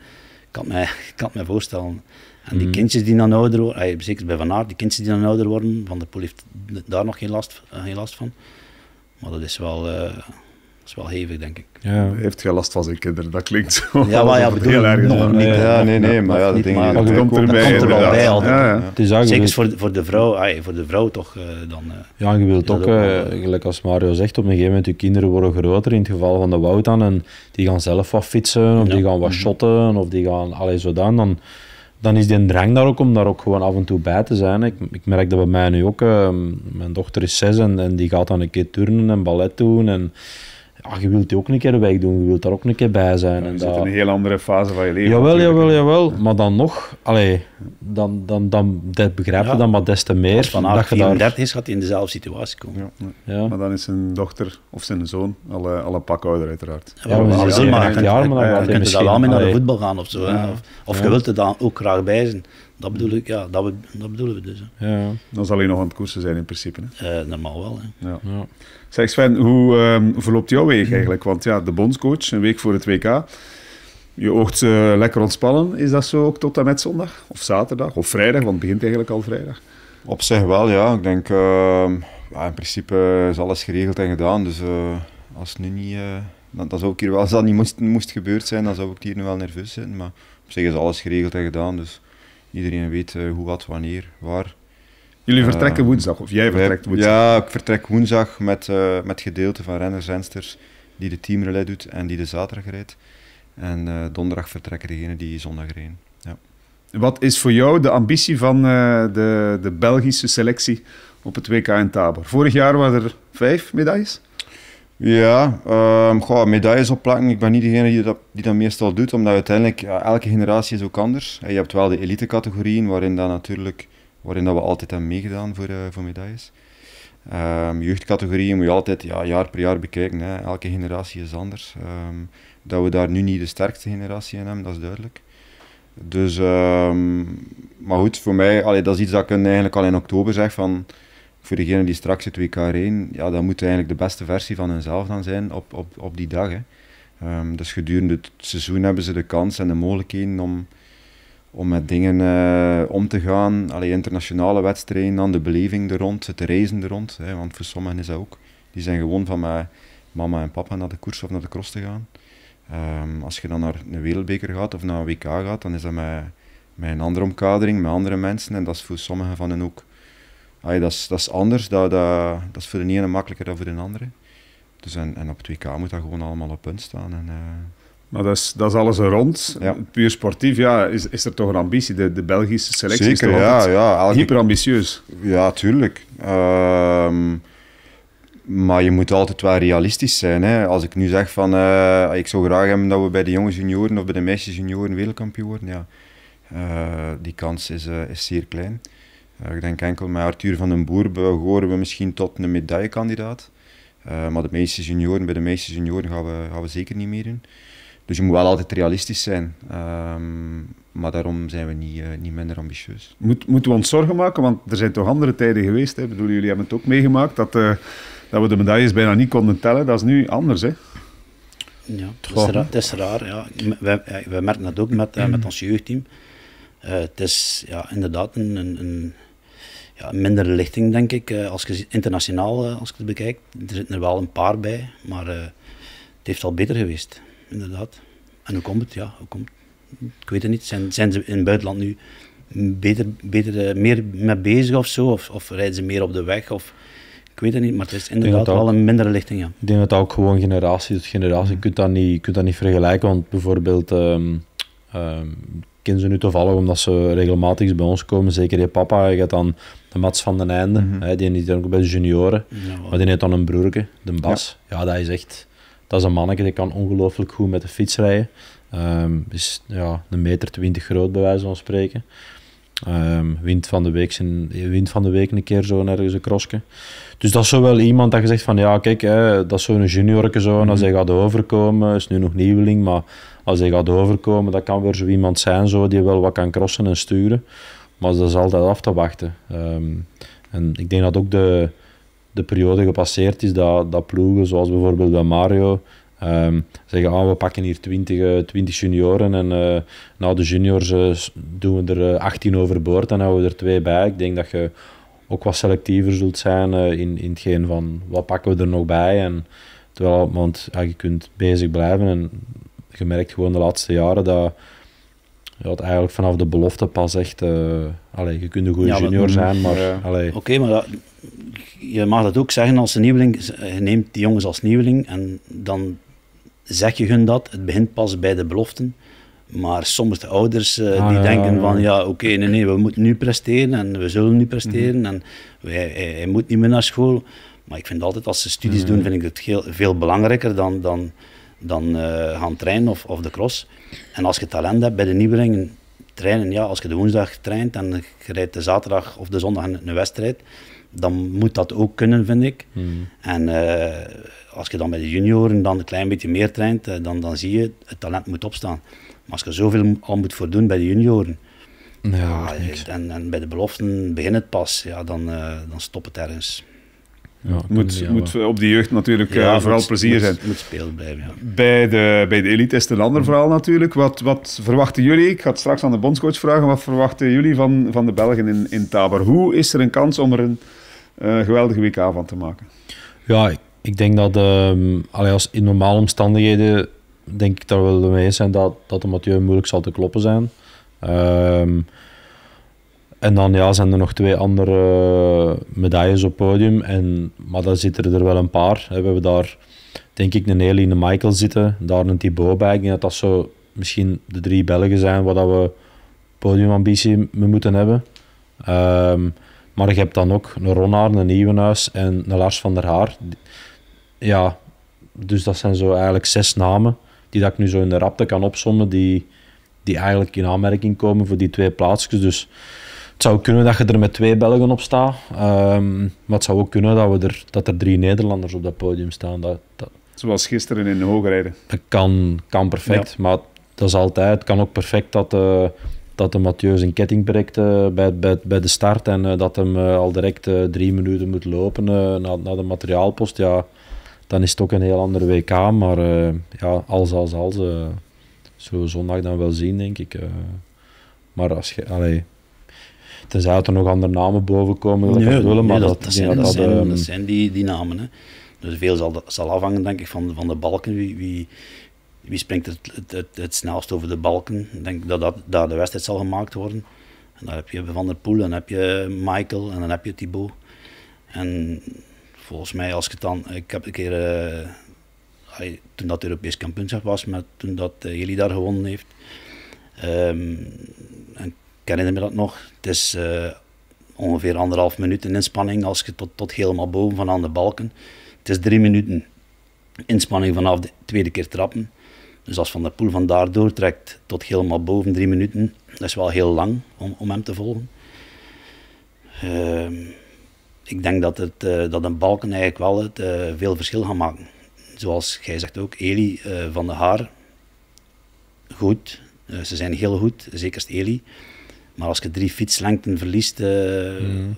kan, mij, ik kan het mij voorstellen. En die mm. kindjes die dan ouder worden, zeker bij Van Aert, die kindjes die dan ouder worden, Van de Poel heeft daar nog geen last, geen last van. Maar dat is wel, uh, is wel hevig, denk ik. Ja. Heeft je last van zijn kinderen? Dat klinkt zo. Ja, maar ja, bedoel, heel erg. Nog niet, ja, nee, nee, maar ja, dat, ding, maar, dat komt er wel bij. Altijd. Ja, Zeker voor, voor, de vrouw, voor de vrouw toch eh, dan. Eh. ja, je wilt ook, eh, gelijk als Mario zegt, op een gegeven moment je kinderen worden groter, in het geval van de woud dan, en die gaan zelf wat fietsen, of die gaan wat mhm. shotten, of die gaan, alles zodan, dan dan is die drang daar ook om daar ook gewoon af en toe bij te zijn. Ik, ik merk dat bij mij nu ook. mijn dochter is zes en, en, die gaat dan een keer turnen en ballet doen. En ja, je wilt die ook een keer doen, je wilt daar ook een keer bij zijn. Ja, je en zit dat... in een heel andere fase van je leven. Jawel, jawel, jawel. Maar dan nog, allee, dan, dan, dan, dat begrijp je dan maar des te meer. Als van dat je is, gaat hij in dezelfde situatie komen. Ja. Maar dan is zijn dochter of zijn zoon al, eh, alle een pak ouder, uiteraard. Ja, maar, maar, maar, dan, jaar, maar dan, kun je al mee naar de voetbal gaan of zo. Of, of je wilt er dan ook graag bij zijn. Dat, bedoel ik, ja, dat, bedoelen we dus. Ja. Dan zal hij nog aan het koersen zijn in principe. Hè. Eh, normaal wel. Hè. Ja. Zeg Sven, hoe ehm, verloopt jouw week hmm. eigenlijk? Want ja, de bondscoach, een week voor het WK. Je oogt uh, lekker ontspannen, is dat zo ook tot en met zondag? Of zaterdag? Of vrijdag, want het begint eigenlijk al vrijdag. Op zich wel, ja. Ik denk, ehm, ja, in principe is alles geregeld en gedaan. Dus eh, als nu niet, eh, dan, zou ik hier wel, als dat niet moest, moest gebeurd zijn, dan zou ik hier nu wel nerveus zijn. Maar op zich is alles geregeld en gedaan. Dus iedereen weet hoe, wat, wanneer, waar. Jullie eh, vertrekken woensdag, of jij vertrekt woensdag? Ja, ik vertrek woensdag met, eh, met gedeelte van renners, rensters, die de teamrelay doet en die de zaterdag rijdt. En eh, donderdag vertrekken degene die zondag rijden. Ja. Wat is voor jou de ambitie van de, de Belgische selectie op het WK in Tabor? Vorig jaar waren er vijf medailles. Ja, um, medailles opplakken. Ik ben niet degene die dat, die dat meestal doet, omdat uiteindelijk elke generatie is ook anders. Je hebt wel de elite categorieën, waarin dan natuurlijk waarin dat we altijd hebben meegedaan voor, eh, voor medailles. Ehm, jeugdcategorieën moet je altijd ja, jaar per jaar bekijken. Hè. Elke generatie is anders. Ehm, dat we daar nu niet de sterkste generatie in hebben, dat is duidelijk. Dus, ehm, maar goed, voor mij, dat is iets dat ik eigenlijk al in oktober zeg van, voor degenen die straks het WK heen, ja, dat moet eigenlijk de beste versie van hunzelf dan zijn op, op, op die dag. Hè. dus gedurende het seizoen hebben ze de kans en de mogelijkheden om om met dingen eh, om te gaan. Allee, internationale wedstrijden, dan de beleving er rond, het reizen er rond. Hè, want voor sommigen is dat ook. Die zijn gewoon van mijn mama en papa naar de koers of naar de cross te gaan. Ehm, als je dan naar een wereldbeker gaat of naar een WK gaat, dan is dat met, met een andere omkadering, met andere mensen. En dat is voor sommigen van hen ook... dat, is, dat is anders, dat, dat, dat is voor de ene makkelijker dan voor de andere. Dus en, en op het WK moet dat gewoon allemaal op punt staan. En, eh, maar dat is, dat is alles rond. Puur sportief, ja, is, is er toch een ambitie? De, de Belgische selectie Zeker, is ja, ja, elke... hyper ambitieus. Ja, tuurlijk. Ehm, maar je moet altijd wel realistisch zijn. Hè. Als ik nu zeg van, eh, ik zou graag hebben dat we bij de jongens junioren of bij de meisjes junioren wereldkampioen worden, ja. Eh, die kans is, eh, is zeer klein. ik denk enkel met Arthur van den Boer behoren we misschien tot een medaillekandidaat. maar de meisjes junioren, bij de meisjes junioren gaan we, gaan we zeker niet meer doen. Dus je moet wel altijd realistisch zijn. Ehm, maar daarom zijn we niet, eh, niet minder ambitieus. Moet, moeten we ons zorgen maken? Want er zijn toch andere tijden geweest. Hè? Ik bedoel, jullie hebben het ook meegemaakt dat, eh, dat we de medailles bijna niet konden tellen. Dat is nu anders. Hè? Ja, het is, raar, het raar. ja. Wij, merken dat ook met, eh, met ons jeugdteam. het is ja, inderdaad een, een, minder lichting, denk ik. als je internationaal als ik het bekijk, er zitten er wel een paar bij. Maar het heeft al beter geweest inderdaad. En hoe komt het? Ja, hoe komt Ik weet het niet. Zijn, zijn ze in het buitenland nu beter, beter, eh, meer mee bezig of zo? Of, of rijden ze meer op de weg? Of, ik weet het niet, maar het is inderdaad wel een mindere lichting. Ja. Ik denk dat ook gewoon generatie tot generatie. Je kunt dat niet, kunt dat niet vergelijken, want bijvoorbeeld. Um, ze nu toevallig omdat ze regelmatig bij ons komen. Zeker je papa, je gaat dan de Mats van den Einde, mhm. hè, die ook bij de junioren. maar die heeft dan een broerke, de Bas. ja, dat is echt dat is een manneke die kan ongelooflijk goed met de fiets rijden. Um, is ja, een meter twintig groot, bij wijze van spreken. Wind ehm, wint, van de week zijn, wint van de week een keer zo ergens een crossje. Dus dat is zo wel iemand dat je zegt van ja, kijk, hè, dat is zo'n juniorke zo. En als mhm. hij gaat overkomen, is nu nog nieuweling, maar als hij gaat overkomen, dat kan weer zo iemand zijn zo, die wel wat kan crossen en sturen. Maar dat is altijd af te wachten. Ehm, en ik denk dat ook de, de periode gepasseerd is dat, dat ploegen, zoals bijvoorbeeld bij Mario, ehm, zeggen, ah, we pakken hier 20, 20 eh, junioren en uh, nou, de juniors eh, doen we er 18 overboord, dan houden we er twee bij. Ik denk dat je ook wat selectiever zult zijn in, in hetgeen van wat pakken we er nog bij. En, terwijl, want je kunt bezig blijven en je merkt gewoon de laatste jaren dat je eigenlijk vanaf de belofte pas echt... Uh, allee, je kunt een goede junior zijn, maar... Oké, maar dat, je mag dat ook zeggen als een nieuweling. Eh, neemt die jongens als nieuweling en dan zeg je hun dat. Het begint pas bij de beloften. Maar soms de ouders eh, ah, die denken van ja, oké, nee, nee, we moeten nu presteren en we zullen nu presteren mhm. en hij, hij, moet niet meer naar school. Maar ik vind altijd als ze studies doen, mhm. vind ik het veel belangrijker dan, dan, dan eh, gaan trainen of, of de cross. En als je talent hebt bij de nieuwelingen, trainen, ja, als je de woensdag traint en je rijdt de zaterdag of de zondag een wedstrijd, dan moet dat ook kunnen, vind ik. Hmm. En eh, als je dan bij de junioren dan een klein beetje meer traint, eh, dan, dan zie je het talent moet opstaan. Maar als je zoveel al moet voordoen bij de junioren, ja, ah, en, en, bij de beloften begin het pas, ja, dan, uh, dan stop het ergens. Ja, moet, moet eh, op die jeugd natuurlijk eh, vooral plezier zijn. bij, de, bij de elite is het een ander mm. verhaal natuurlijk. Wat, wat verwachten jullie? Ik ga straks aan de bondscoach vragen. Wat verwachten jullie van, van de Belgen in, in Taber? Hoe is er een kans om er een uh, geweldige WK van te maken? Ja, ik, ik denk dat um, als in normale omstandigheden denk ik dat we er mee eens zijn dat, dat de Mathieu moeilijk zal te kloppen zijn. Um, en dan ja, zijn er nog twee andere eh, medailles op podium. En, maar dan zitten er wel een paar. We hebben daar denk ik een Eline Michael zitten, daar een Thibaut bij. Ik denk dat dat zo misschien de drie Belgen zijn waar we podiumambitie mee moeten hebben. Ehm, maar je hebt dan ook een Ronnaar, een Nieuwenhuis en een Lars van der Haar. Ja, dus dat zijn zo eigenlijk zes namen die dat ik nu zo in de rapte kan opzommen, die, die eigenlijk in aanmerking komen voor die twee plaatsjes. Dus het zou kunnen dat je er met twee Belgen op staat. Ehm, maar het zou ook kunnen dat, we er, dat er drie Nederlanders op dat podium staan. Dat, Zoals gisteren in de Hoogrijden. Dat kan, kan perfect, maar dat is altijd. Het kan ook perfect dat, uh, dat de Mathieu zijn ketting breekt eh, bij, bij, bij, de start en eh, dat hem al direct drie minuten moet lopen na naar de materiaalpost. Ja, dan is het ook een heel andere WK, maar ja, als, als, als. zullen zondag dan wel zien, denk ik. maar als je... Allee, Tenzij er nog andere namen boven komen, dat maar dat, zijn, die, die namen. Hè. Dus veel zal, zal afhangen, denk ik, van, van de balken. Wie, wie, wie springt het, het, het, snelst over de balken? Ik denk dat, dat daar de wedstrijd zal gemaakt worden. En dan heb je Van der Poel, dan heb je Michael en dan heb je Thibaut. En volgens mij, als ik het dan. Ik heb een keer. Eh, toen dat Europees kampioenschap was, maar toen dat uh, Jullie daar gewonnen heeft. Ehm, me dat nog. Het is eh, ongeveer anderhalf minuut inspanning als je tot, tot helemaal boven van aan de balken. Het is drie minuten inspanning vanaf de tweede keer trappen. Dus als Van de Poel van daar doortrekt tot helemaal boven drie minuten, dat is wel heel lang om, om hem te volgen. Ehm, ik denk dat, het, eh, dat een balken eigenlijk wel het, eh, veel verschil gaan maken. Zoals jij zegt ook, Eli van de Haar, goed. ze zijn heel goed, zekerst Eli. Maar als je drie fietslengten verliest eh, mm.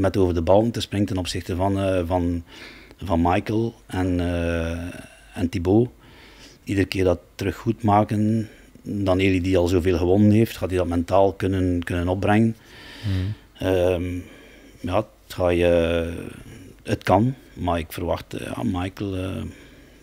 met over de bal te springen ten opzichte van, uh, van, van Michael en, uh, en Thibaut, iedere keer dat terug goed maken, dan Eli die al zoveel gewonnen heeft, gaat hij dat mentaal kunnen, kunnen opbrengen. Mm. Ehm, ja, het, ga je, het kan, maar ik verwacht ja, Michael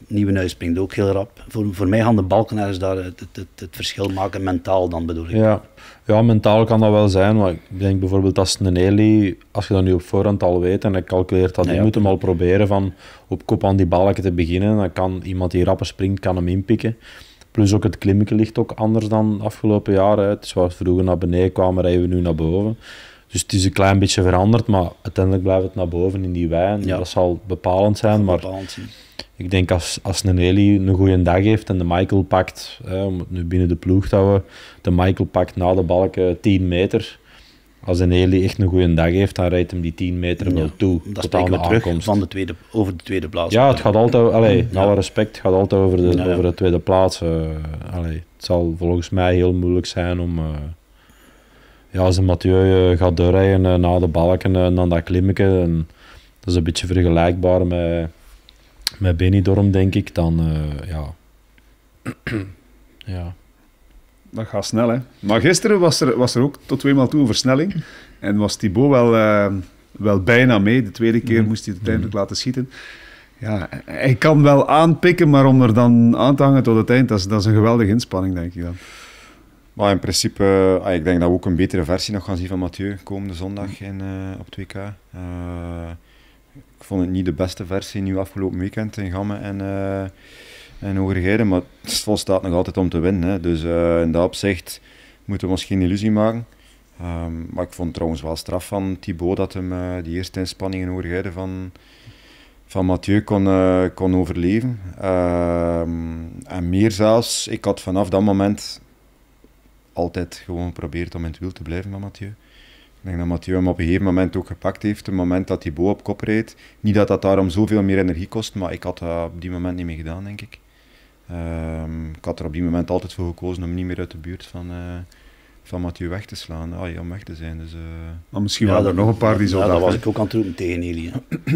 nieuwe neus springt ook heel rap. Voor, voor mij gaan de balkenaars daar het, het, het, verschil maken, mentaal dan bedoel ik. Ja. ja, mentaal kan dat wel zijn, maar ik denk bijvoorbeeld als een Eli, als je dat nu op voorhand al weet en je calculeert dat, je moet hem al proberen van op kop aan die balken te beginnen, dan kan iemand die rapper springt, kan hem inpikken. Plus ook het klimmen ligt ook anders dan de afgelopen jaren. Het is zoals vroeger naar beneden kwamen, rijden we nu naar boven. Dus het is een klein beetje veranderd, maar uiteindelijk blijft het naar boven in die wijn. Dat zal bepalend zijn. Dat maar bepalend zijn ik denk als, als een Nelly een goede dag heeft en de Michael pakt, eh, om het nu binnen de ploeg te houden, de Michael pakt na de balken 10 meter. Als een Nelly echt een goede dag heeft, dan rijdt hem die 10 meter wel toe. dat tot aan terug van de tweede, over de tweede plaats. Ja, het gaat altijd, allee, alle respect, het gaat altijd over de, over de tweede plaats. Uh, het zal volgens mij heel moeilijk zijn om... Eh, ja, als een Mathieu eh, gaat doorrijden na de balken en dan dat klimmen. dat is een beetje vergelijkbaar met met Benidorm, denk ik, dan eh, ja. ja. Dat gaat snel, hè. Maar gisteren was er, was er ook tot twee maal toe een versnelling. En was Thibaut wel, eh, wel bijna mee. De tweede keer mhm. moest hij het mhm. uiteindelijk laten schieten. Ja, hij kan wel aanpikken, maar om er dan aan te hangen tot het eind, dat is, dat is een geweldige inspanning, denk ik dan. Maar in principe, ah, ik denk dat we ook een betere versie nog gaan zien van Mathieu komende zondag in, eh, op 2K. Uh, ik vond het niet de beste versie nu afgelopen weekend in Gamme en, uh, en maar het volstaat nog altijd om te winnen. Hè. Dus eh, in dat opzicht moeten we misschien geen illusie maken. Ehm, maar ik vond trouwens wel straf van Thibaut dat hem eh, die eerste inspanning in van, van Mathieu kon, kon overleven. Ehm, en meer zelfs, ik had vanaf dat moment altijd gewoon geprobeerd om in het wiel te blijven van Mathieu denk dat Mathieu hem op een gegeven moment ook gepakt heeft, het moment dat hij Bo op kop reed. Niet dat dat daarom zoveel meer energie kost, maar ik had dat op die moment niet meer gedaan, denk ik. Ehm, ik had er op die moment altijd voor gekozen om niet meer uit de buurt van, eh, van Mathieu weg te slaan, ah, ja, om weg te zijn. Dus, eh. Maar misschien waren er nog een paar die zo dat was ik ook aan het roepen tegen jullie.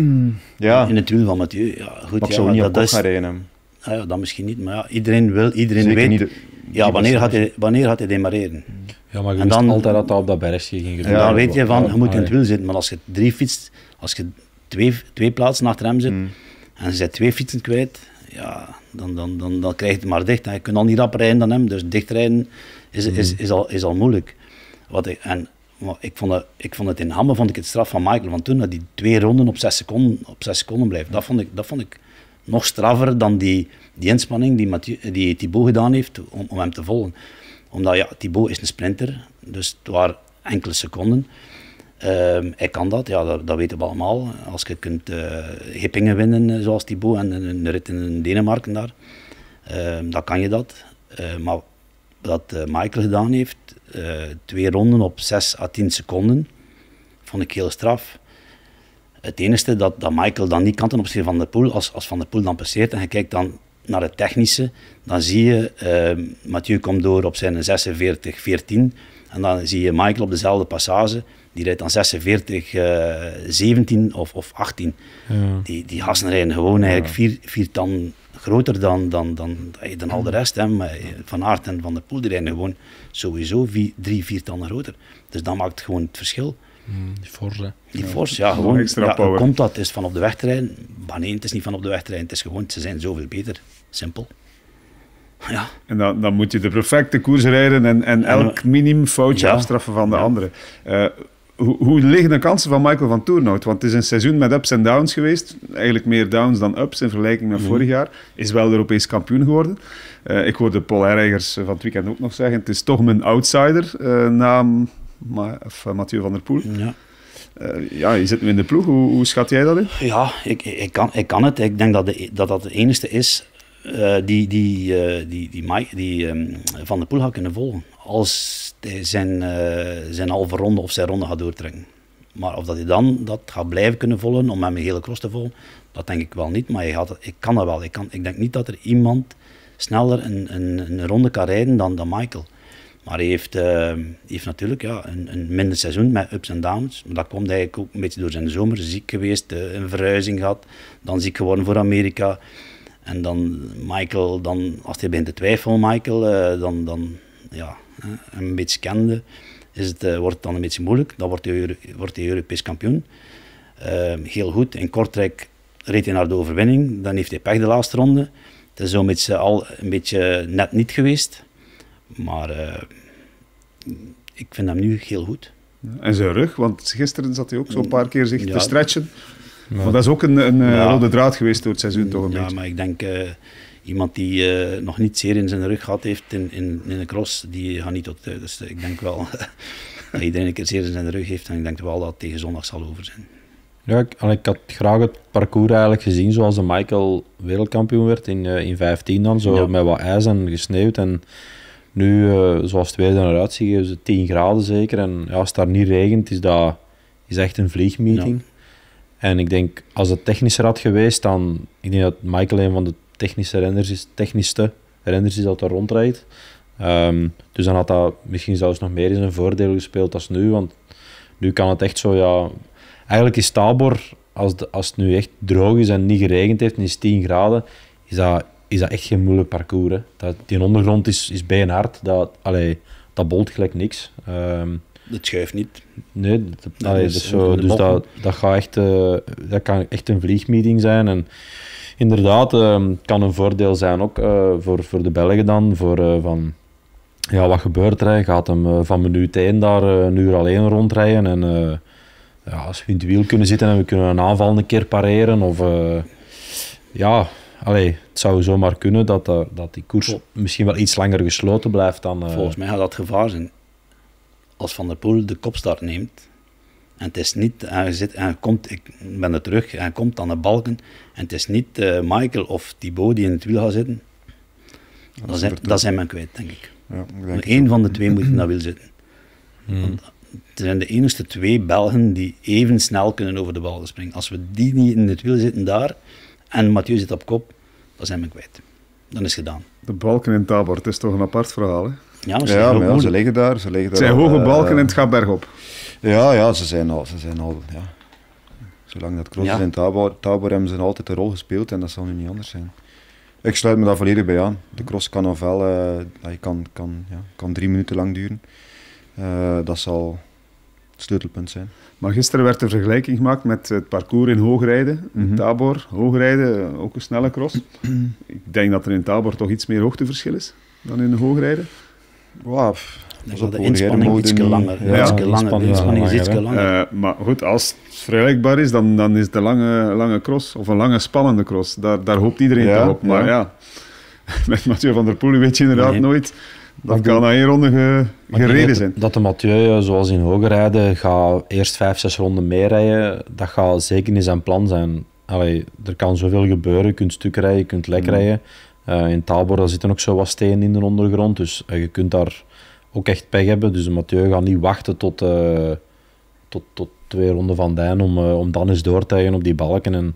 ja. In het wiel van Mathieu, ja, goed. Maar ik zou niet dat op is... gaan rijden. Ah, ja, dat misschien niet, maar ja, iedereen wil, iedereen Zeker weet... Ja, wanneer gaat, hij, wanneer gaat hij demareren? Hmm. Ja, maar je altijd dat dat op dat bergje ging gebeuren. dan weet je van, je moet in het wiel zitten. Maar als je drie fietst, als je twee, twee plaatsen achter hem zit, mm. en je zet twee fietsen kwijt, ja, dan, dan, dan, dan krijg je het maar dicht. En je kunt al niet rap rijden dan hem, dus dichtrijden is, is, mm. is, al, is al moeilijk. Wat ik, en ik, vond dat, ik vond het in hamme vond ik het straf van Michael van toen, dat die twee ronden op zes seconden, op zes seconden blijft. Dat vond ik, dat vond ik nog straffer dan die, die inspanning die, die Thibaut gedaan heeft om, om hem te volgen omdat ja, Thibaut is een sprinter, dus het waren enkele seconden. Um, hij kan dat, ja, dat, weten we allemaal. Als je kunt uh, Hippingen winnen, eh, zoals Thibaut, en een rit in Denemarken daar, ehm, dan kan je dat. Eh, maar wat Michael gedaan heeft, twee ronden op 6 à 10 seconden, vond ik heel straf. Het enige dat, dat Michael dan niet kan ten opzichte van de Poel, als, als Van der Poel dan passeert en hij kijkt dan naar het technische, dan zie je uh, Mathieu komt door op zijn 46-14. En dan zie je Michael op dezelfde passage, die rijdt dan 46, 17 eh, of, of 18. Ja. Die, die gasten rijden gewoon eigenlijk vier, vier groter dan, dan, dan, dan, dan al de rest. Hè. van Aert en Van der Poel rijden gewoon sowieso vier, drie, vier tanden groter. Dus dat maakt gewoon het verschil. Hmm. Die forse, Die forse, ja, gewoon. Ja, power. komt dat? Is van op de weg rijden? Maar nee, het is niet van op de weg Het is gewoon, ze zijn zoveel beter. Simpel. Ja. En dan, dan moet je de perfecte koers rijden en, en elk minimum foutje afstraffen van de ja. andere. Eh, hoe, hoe, liggen de kansen van Michael van Toornout? Want het is een seizoen met ups en downs geweest. Eigenlijk meer downs dan ups in vergelijking met mhm. vorig jaar. Is wel Europees kampioen geworden. Eh, ik hoorde Paul Herreigers eh, van het weekend ook nog zeggen: het is toch mijn outsider uh, maar, of Mathieu van der Poel. Ja. ja, je zit nu in de ploeg. Hoe, hoe schat jij dat in? Ja, ik, ik, kan, ik kan het. Ik denk dat de, dat, dat de enige is die, die, die, die, die Van der Poel gaat kunnen volgen. Als hij zijn, zijn halve ronde of zijn ronde gaat doortrekken. Maar of dat hij dan dat gaat blijven kunnen volgen om hem een hele cross te volgen, dat denk ik wel niet. Maar gaat, ik kan dat wel. Ik, kan, ik denk niet dat er iemand sneller een, een, een ronde kan rijden dan, dan Michael. Maar hij heeft, eh, heeft natuurlijk ja, een, een, minder seizoen met ups en downs. Maar dat komt eigenlijk ook een beetje door zijn zomer. Ziek geweest, eh, een verhuizing gehad, dan ziek geworden voor Amerika. En dan Michael, dan, als hij begint te twijfelen, Michael, eh, dan, dan ja, een beetje kende, is het, wordt het dan een beetje moeilijk. Dan wordt hij, wordt Europees kampioen. Ehm, heel goed. In Kortrijk reed hij naar de overwinning. Dan heeft hij pech de laatste ronde. Het is zo'n beetje, al een beetje net niet geweest. Maar eh, ik vind hem nu heel goed. En zijn rug, want gisteren zat hij ook zo'n paar keer zich te stretchen. Maar, dat is ook een, een eh, rode draad geweest door het seizoen toch een ja, maar ik denk eh, iemand die nog niet zeer in zijn rug gehad heeft in, in, in een cross, die gaat niet tot... Uh, dus ik denk wel dat iedereen een keer zeer in zijn rug heeft en ik denk wel dat het tegen zondag zal over zijn. Ja, ik, en ik had graag het parcours eigenlijk gezien zoals de Michael wereldkampioen werd in, in 15 dan, zo met wat ijs en gesneeuwd en... Nu, eh, zoals het weer eruit ziet, is ze 10 graden zeker. En ja, als het daar niet regent, is dat is echt een vliegmeeting. En ik denk, als het technischer had geweest, dan... Ik denk dat Michael een van de technische renders is, technischste renders is dat er rondrijdt. Ehm, dus dan had dat misschien zelfs nog meer in zijn voordeel gespeeld als nu. Want nu kan het echt zo, ja... Eigenlijk is Tabor, als, als het nu echt droog is en niet geregend heeft en is 10 graden, is dat is dat echt geen moeilijk parcours. Dat, die ondergrond is, is hard. Dat, allee, dat bolt gelijk niks. Dat ehm, scheeft schuift niet. Nee, dat, zo, dus dat, dat, gaat echt, eh, dat kan echt een vliegmeeting zijn. En inderdaad, uh, kan een voordeel zijn ook eh, voor, voor de Belgen dan. Voor, eh, van, ja, wat gebeurt er? Gaat hem van minuut 1 daar een uur alleen rondrijden. En ja, als we in het wiel kunnen zitten en we kunnen een aanval een keer pareren. Of ja, Allee, het zou zomaar kunnen dat, eh, dat die koers misschien wel iets langer gesloten blijft dan... Eh, Volgens mij gaat dat gevaar zijn. Als Van der Poel de kopstart neemt, en het is niet, hij, zit, komt, ik ben er terug, hij komt aan de balken, en het is niet uh, Michael of Thibaut die in het wiel gaat zitten. Dat, dat zijn, dat zijn men kwijt, denk ik. Ja, denk Eén van de twee moet in dat wiel zitten. het hmm. zijn de enige twee Belgen die even snel kunnen over de bal springen. Als we die niet in het wiel zitten daar, en Mathieu zit op kop, dan zijn we kwijt. Dan is het gedaan. De balken in Tabor, het is toch een apart verhaal, hè? Ja, ze, ja, ja ze liggen daar. Ze liggen het zijn hoge balken in het gaat bergop. Ja, ja, ze zijn al. Ze zijn al ja. Zolang dat Kroos ja. in Tabor, Tabor hebben ze altijd een rol gespeeld en dat zal nu niet anders zijn. Ik sluit me daar volledig bij aan. De cross kan ofwel uh, eh, kan, kan, ja, kan drie minuten lang duren. Eh, dat zal het sleutelpunt zijn. Maar gisteren werd de vergelijking gemaakt met het parcours in Hoogrijden. in mhm. Tabor, Hoogrijden, eh, ook een snelle cross. ik denk dat er in Tabor toch iets meer hoogteverschil is dan in Hoogrijden. Wow. Dan op de inspanning iets langer. is iets langer. Eh, maar goed, als het vergelijkbaar is, dan, dan is de lange, lange cross, of een lange spannende cross, daar, daar hoopt iedereen ja, op. Maar ja. met Mathieu van der Poel weet je inderdaad nooit dat kan na één ronde gereden zijn. Dat de Mathieu, eh, zoals in rijden gaat eerst vijf, zes ronden meerijden. Dat gaat zeker niet zijn plan zijn. Allee, er kan zoveel gebeuren. Je kunt stuk rijden, je kunt lek hmm. rijden. Eh, in Taalbor zitten ook zo wat stenen in de ondergrond. Dus eh, je kunt daar ook echt pech hebben. Dus de Mathieu gaat niet wachten tot, tot, tot twee ronden van Dijn om, om dan eens door te rijden op die balken. En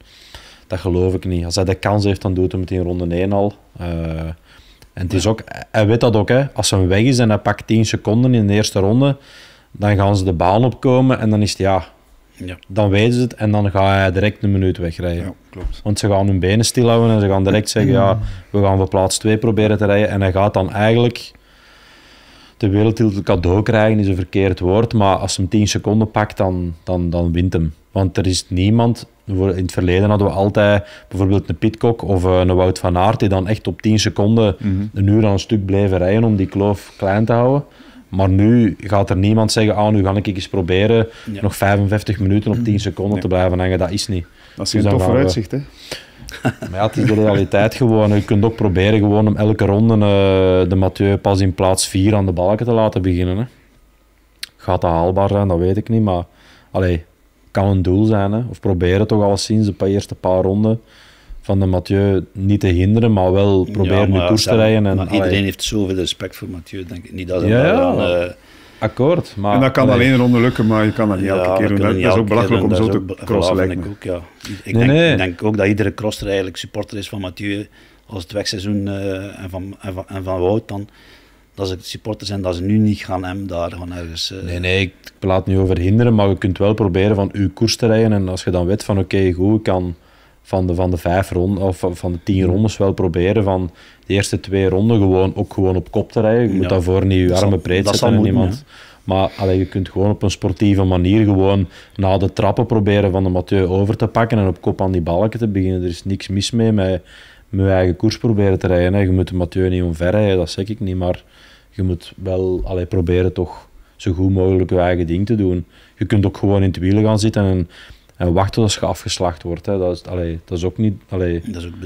dat geloof ik niet. Als hij de kans heeft, dan doet hij meteen ronde 1 al. En het is ook, hij weet dat ook, hè. als hij weg is en hij pakt 10 seconden in de eerste ronde, dan gaan ze de baan opkomen en dan is het ja. ja. Dan weten ze het en dan gaat hij direct een minuut wegrijden. Ja, klopt. Want ze gaan hun benen stilhouden en ze gaan direct zeggen, ja, we gaan voor plaats 2 proberen te rijden. En hij gaat dan eigenlijk de wereldtitel cadeau krijgen, is een verkeerd woord, maar als hij hem 10 seconden pakt, dan, dan, dan wint hem. Want er is niemand. In het verleden hadden we altijd bijvoorbeeld een Pitcock of eh, een Wout van Aert die dan echt op 10 seconden mhm. een uur aan een stuk blijven rijden om die kloof klein te houden. Maar nu gaat er niemand zeggen, ah, nu ga ik eens proberen nog 55 minuten op 10 mhm. seconden te blijven hangen. Dat is niet. Dat is dus een tof vooruitzicht, hè? Maar ja, het is de realiteit gewoon. Je kunt ook proberen gewoon om elke ronde eh, de Mathieu pas in plaats 4 aan de balken te laten beginnen. Hè. Gaat dat haalbaar zijn, dat weet ik niet, maar... Allee, kan een doel zijn. Hè. Of proberen toch sinds de eerste paar ronden van de Mathieu niet te hinderen, maar wel proberen ja, maar, koers te rijden. En, iedereen heeft zoveel respect voor Mathieu, denk ik niet dat ja, eh, Akkoord, maar... En dat kan alleen een ronde lukken, maar je kan dat niet elke keer doen. Dat is ook belachelijk om zo te crossen, Ik, ook, ja. ik denk, denk, ook dat iedere crosser eigenlijk supporter is van Mathieu. Als het wegseizoen uh, en, van, en van Wout, dan dat ze supporter zijn, dat ze nu niet gaan hem daar gewoon ergens... Eh, nee, nee, ik, ik laat niet over hinderen, maar je kunt wel proberen van uw koers te rijden. En als je dan weet van oké, goed, ik kan van de, van de vijf ronden of van de tien hmm. rondes wel proberen van de eerste twee ronden gewoon, ook gewoon op kop te rijden. Je moet daarvoor niet je armen breiden breed zetten en niemand. maar allee, je kunt gewoon op een sportieve manier gewoon na de trappen proberen van de Mathieu over te pakken en op kop aan die balken te beginnen. Er is niks mis mee met, mijn eigen koers proberen te rijden. Je moet de Mathieu niet omver rijden, dat zeg ik niet. Maar je moet wel allee, proberen toch zo goed mogelijk je eigen ding te doen. Je kunt ook gewoon in het wielen gaan zitten en, en wachten als je afgeslacht wordt. Hè. Dat, is, dat is ook niet... dat, is ook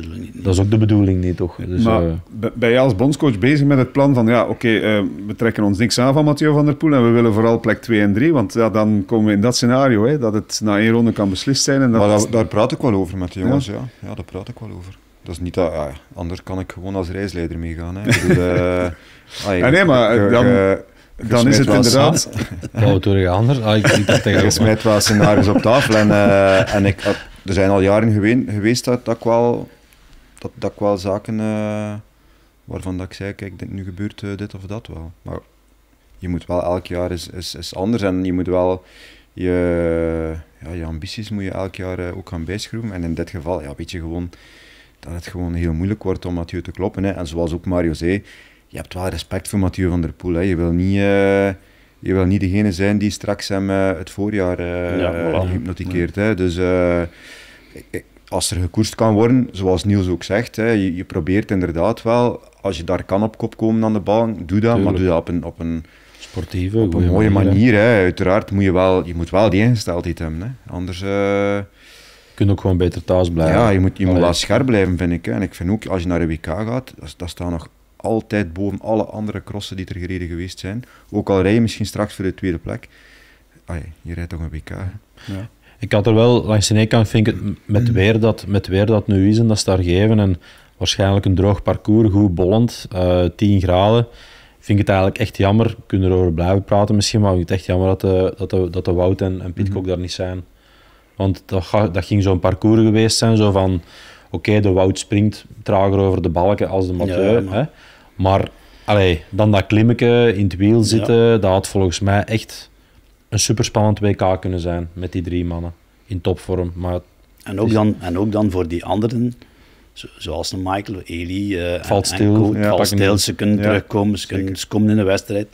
de bedoeling niet, toch? Dus, maar eh, ben je als bondscoach bezig met het plan van ja, oké, eh, we trekken ons niks aan van Mathieu van der Poel en we willen vooral plek 2 en 3, want ja, dan komen we in dat scenario, hè, dat het na één ronde kan beslist zijn. En dat maar daar praat ik wel over met de jongens, ja. ja. praat ik wel over. Dat is niet dat, ah, anders kan ik gewoon als reisleider meegaan. Hè. Eh, ah, nee, maar eh, dan, dan is het inderdaad. Wat doe je anders? Ah, ik smijt wel scenario's op tafel. En, eh, en ik, er zijn al jaren geweest dat, dat, ik wel, dat, dat wel zaken waarvan dat ik zei: kijk, denk, nu gebeurt dit of dat wel. Maar je moet wel elk jaar is, is, is anders en je moet wel je, ja, je ambities moet je elk jaar ook gaan bijschroeven. En in dit geval, ja, weet je gewoon dat het gewoon heel moeilijk wordt om Mathieu te kloppen. Hè. En zoals ook Mario zei, je hebt wel respect voor Mathieu van der Poel. Hè. Je, wil niet, eh, je wil niet degene zijn die straks hem eh, het voorjaar uh, ja, voilà. Hè. Dus als er gekoerst kan worden, zoals Niels ook zegt, hè, je, probeert inderdaad wel, als je daar kan op kop komen aan de bal, doe dat, maar doe dat op een... Op een Sportieve, op een mooie manier. hè. Uiteraard moet je wel, je moet wel die ingesteldheid hebben. Hè. Anders kunt ook gewoon beter thuis blijven. Ja, je moet, je moet scherp blijven, vind ik. Hè. En ik vind ook, als je naar de WK gaat, dat, dat staat nog altijd boven alle andere crossen die er gereden geweest zijn. Ook al rij je misschien straks voor de tweede plek. je rijdt toch een WK. Ja. Ik had er wel, langs de nek, kant vind ik het, met weer dat, met weer dat nu is en dat ze daar geven en waarschijnlijk een droog parcours, goed bollend, uh, eh, 10 graden, vind ik het eigenlijk echt jammer. We kunnen erover blijven praten misschien, maar ik vind het echt jammer dat de, eh, dat de, dat de Wout en, en Pitcock mhm. daar niet zijn. Want dat, dat ging zo'n parcours geweest zijn, zo van... Oké, de Wout springt trager over de balken als de Mathieu. maar, dan dat klimmetje in het wiel zitten, dat had volgens mij echt een superspannend WK kunnen zijn met die drie mannen. In topvorm. Maar en, ook dan, en ook dan voor die anderen, zoals de Michael, Eli, uh, eh, valt En ze kunnen terugkomen, ze, kunnen, ze, komen in de wedstrijd.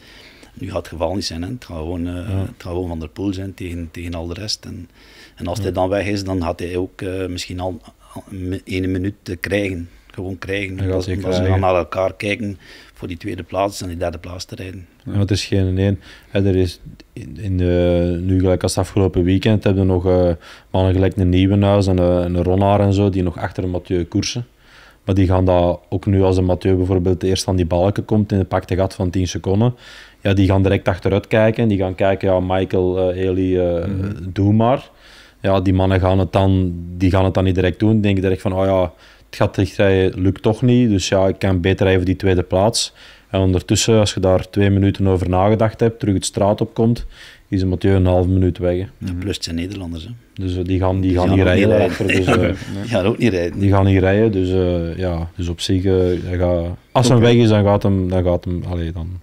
Nu gaat het geval niet zijn, hè. het gaat gewoon, eh, van der pool zijn tegen, tegen al de rest. En, en als hij dan weg is, dan gaat hij ook eh, misschien al één minuut krijgen. Gewoon krijgen. Dat als dan naar elkaar kijken voor die tweede plaats en die derde plaats te rijden. het is geen één. Er is in, de, nu gelijk als afgelopen weekend hebben we nog uh, mannen gelijk een Nieuwenhuis en eh, een Ronaar en zo die nog achter een Mathieu koersen. Maar die gaan dat ook nu als een Mathieu bijvoorbeeld eerst aan die balken komt in de pakte gat van 10 seconden. Ja, die gaan direct achteruit kijken. Die gaan kijken, ja, Michael, uh, Eli, mhm. doe maar ja, die mannen gaan het dan, die gaan het dan niet direct doen. Denk direct van, oh ja, het gaat dichtrijden, lukt toch niet. Dus ja, ik kan beter even die tweede plaats. En ondertussen, als je daar twee minuten over nagedacht hebt, terug het straat op komt, is Mathieu een half minuut weg. plus zijn Nederlanders. Hè. Dus eh, die gaan, die, gaan, niet rijden. Dus, eh, Die gaan ook niet rijden. Die gaan niet rijden, dus, eh, ja, dus op zich, gaat, als hij weg is, dan gaat hem, dan, gaat hem allee, dan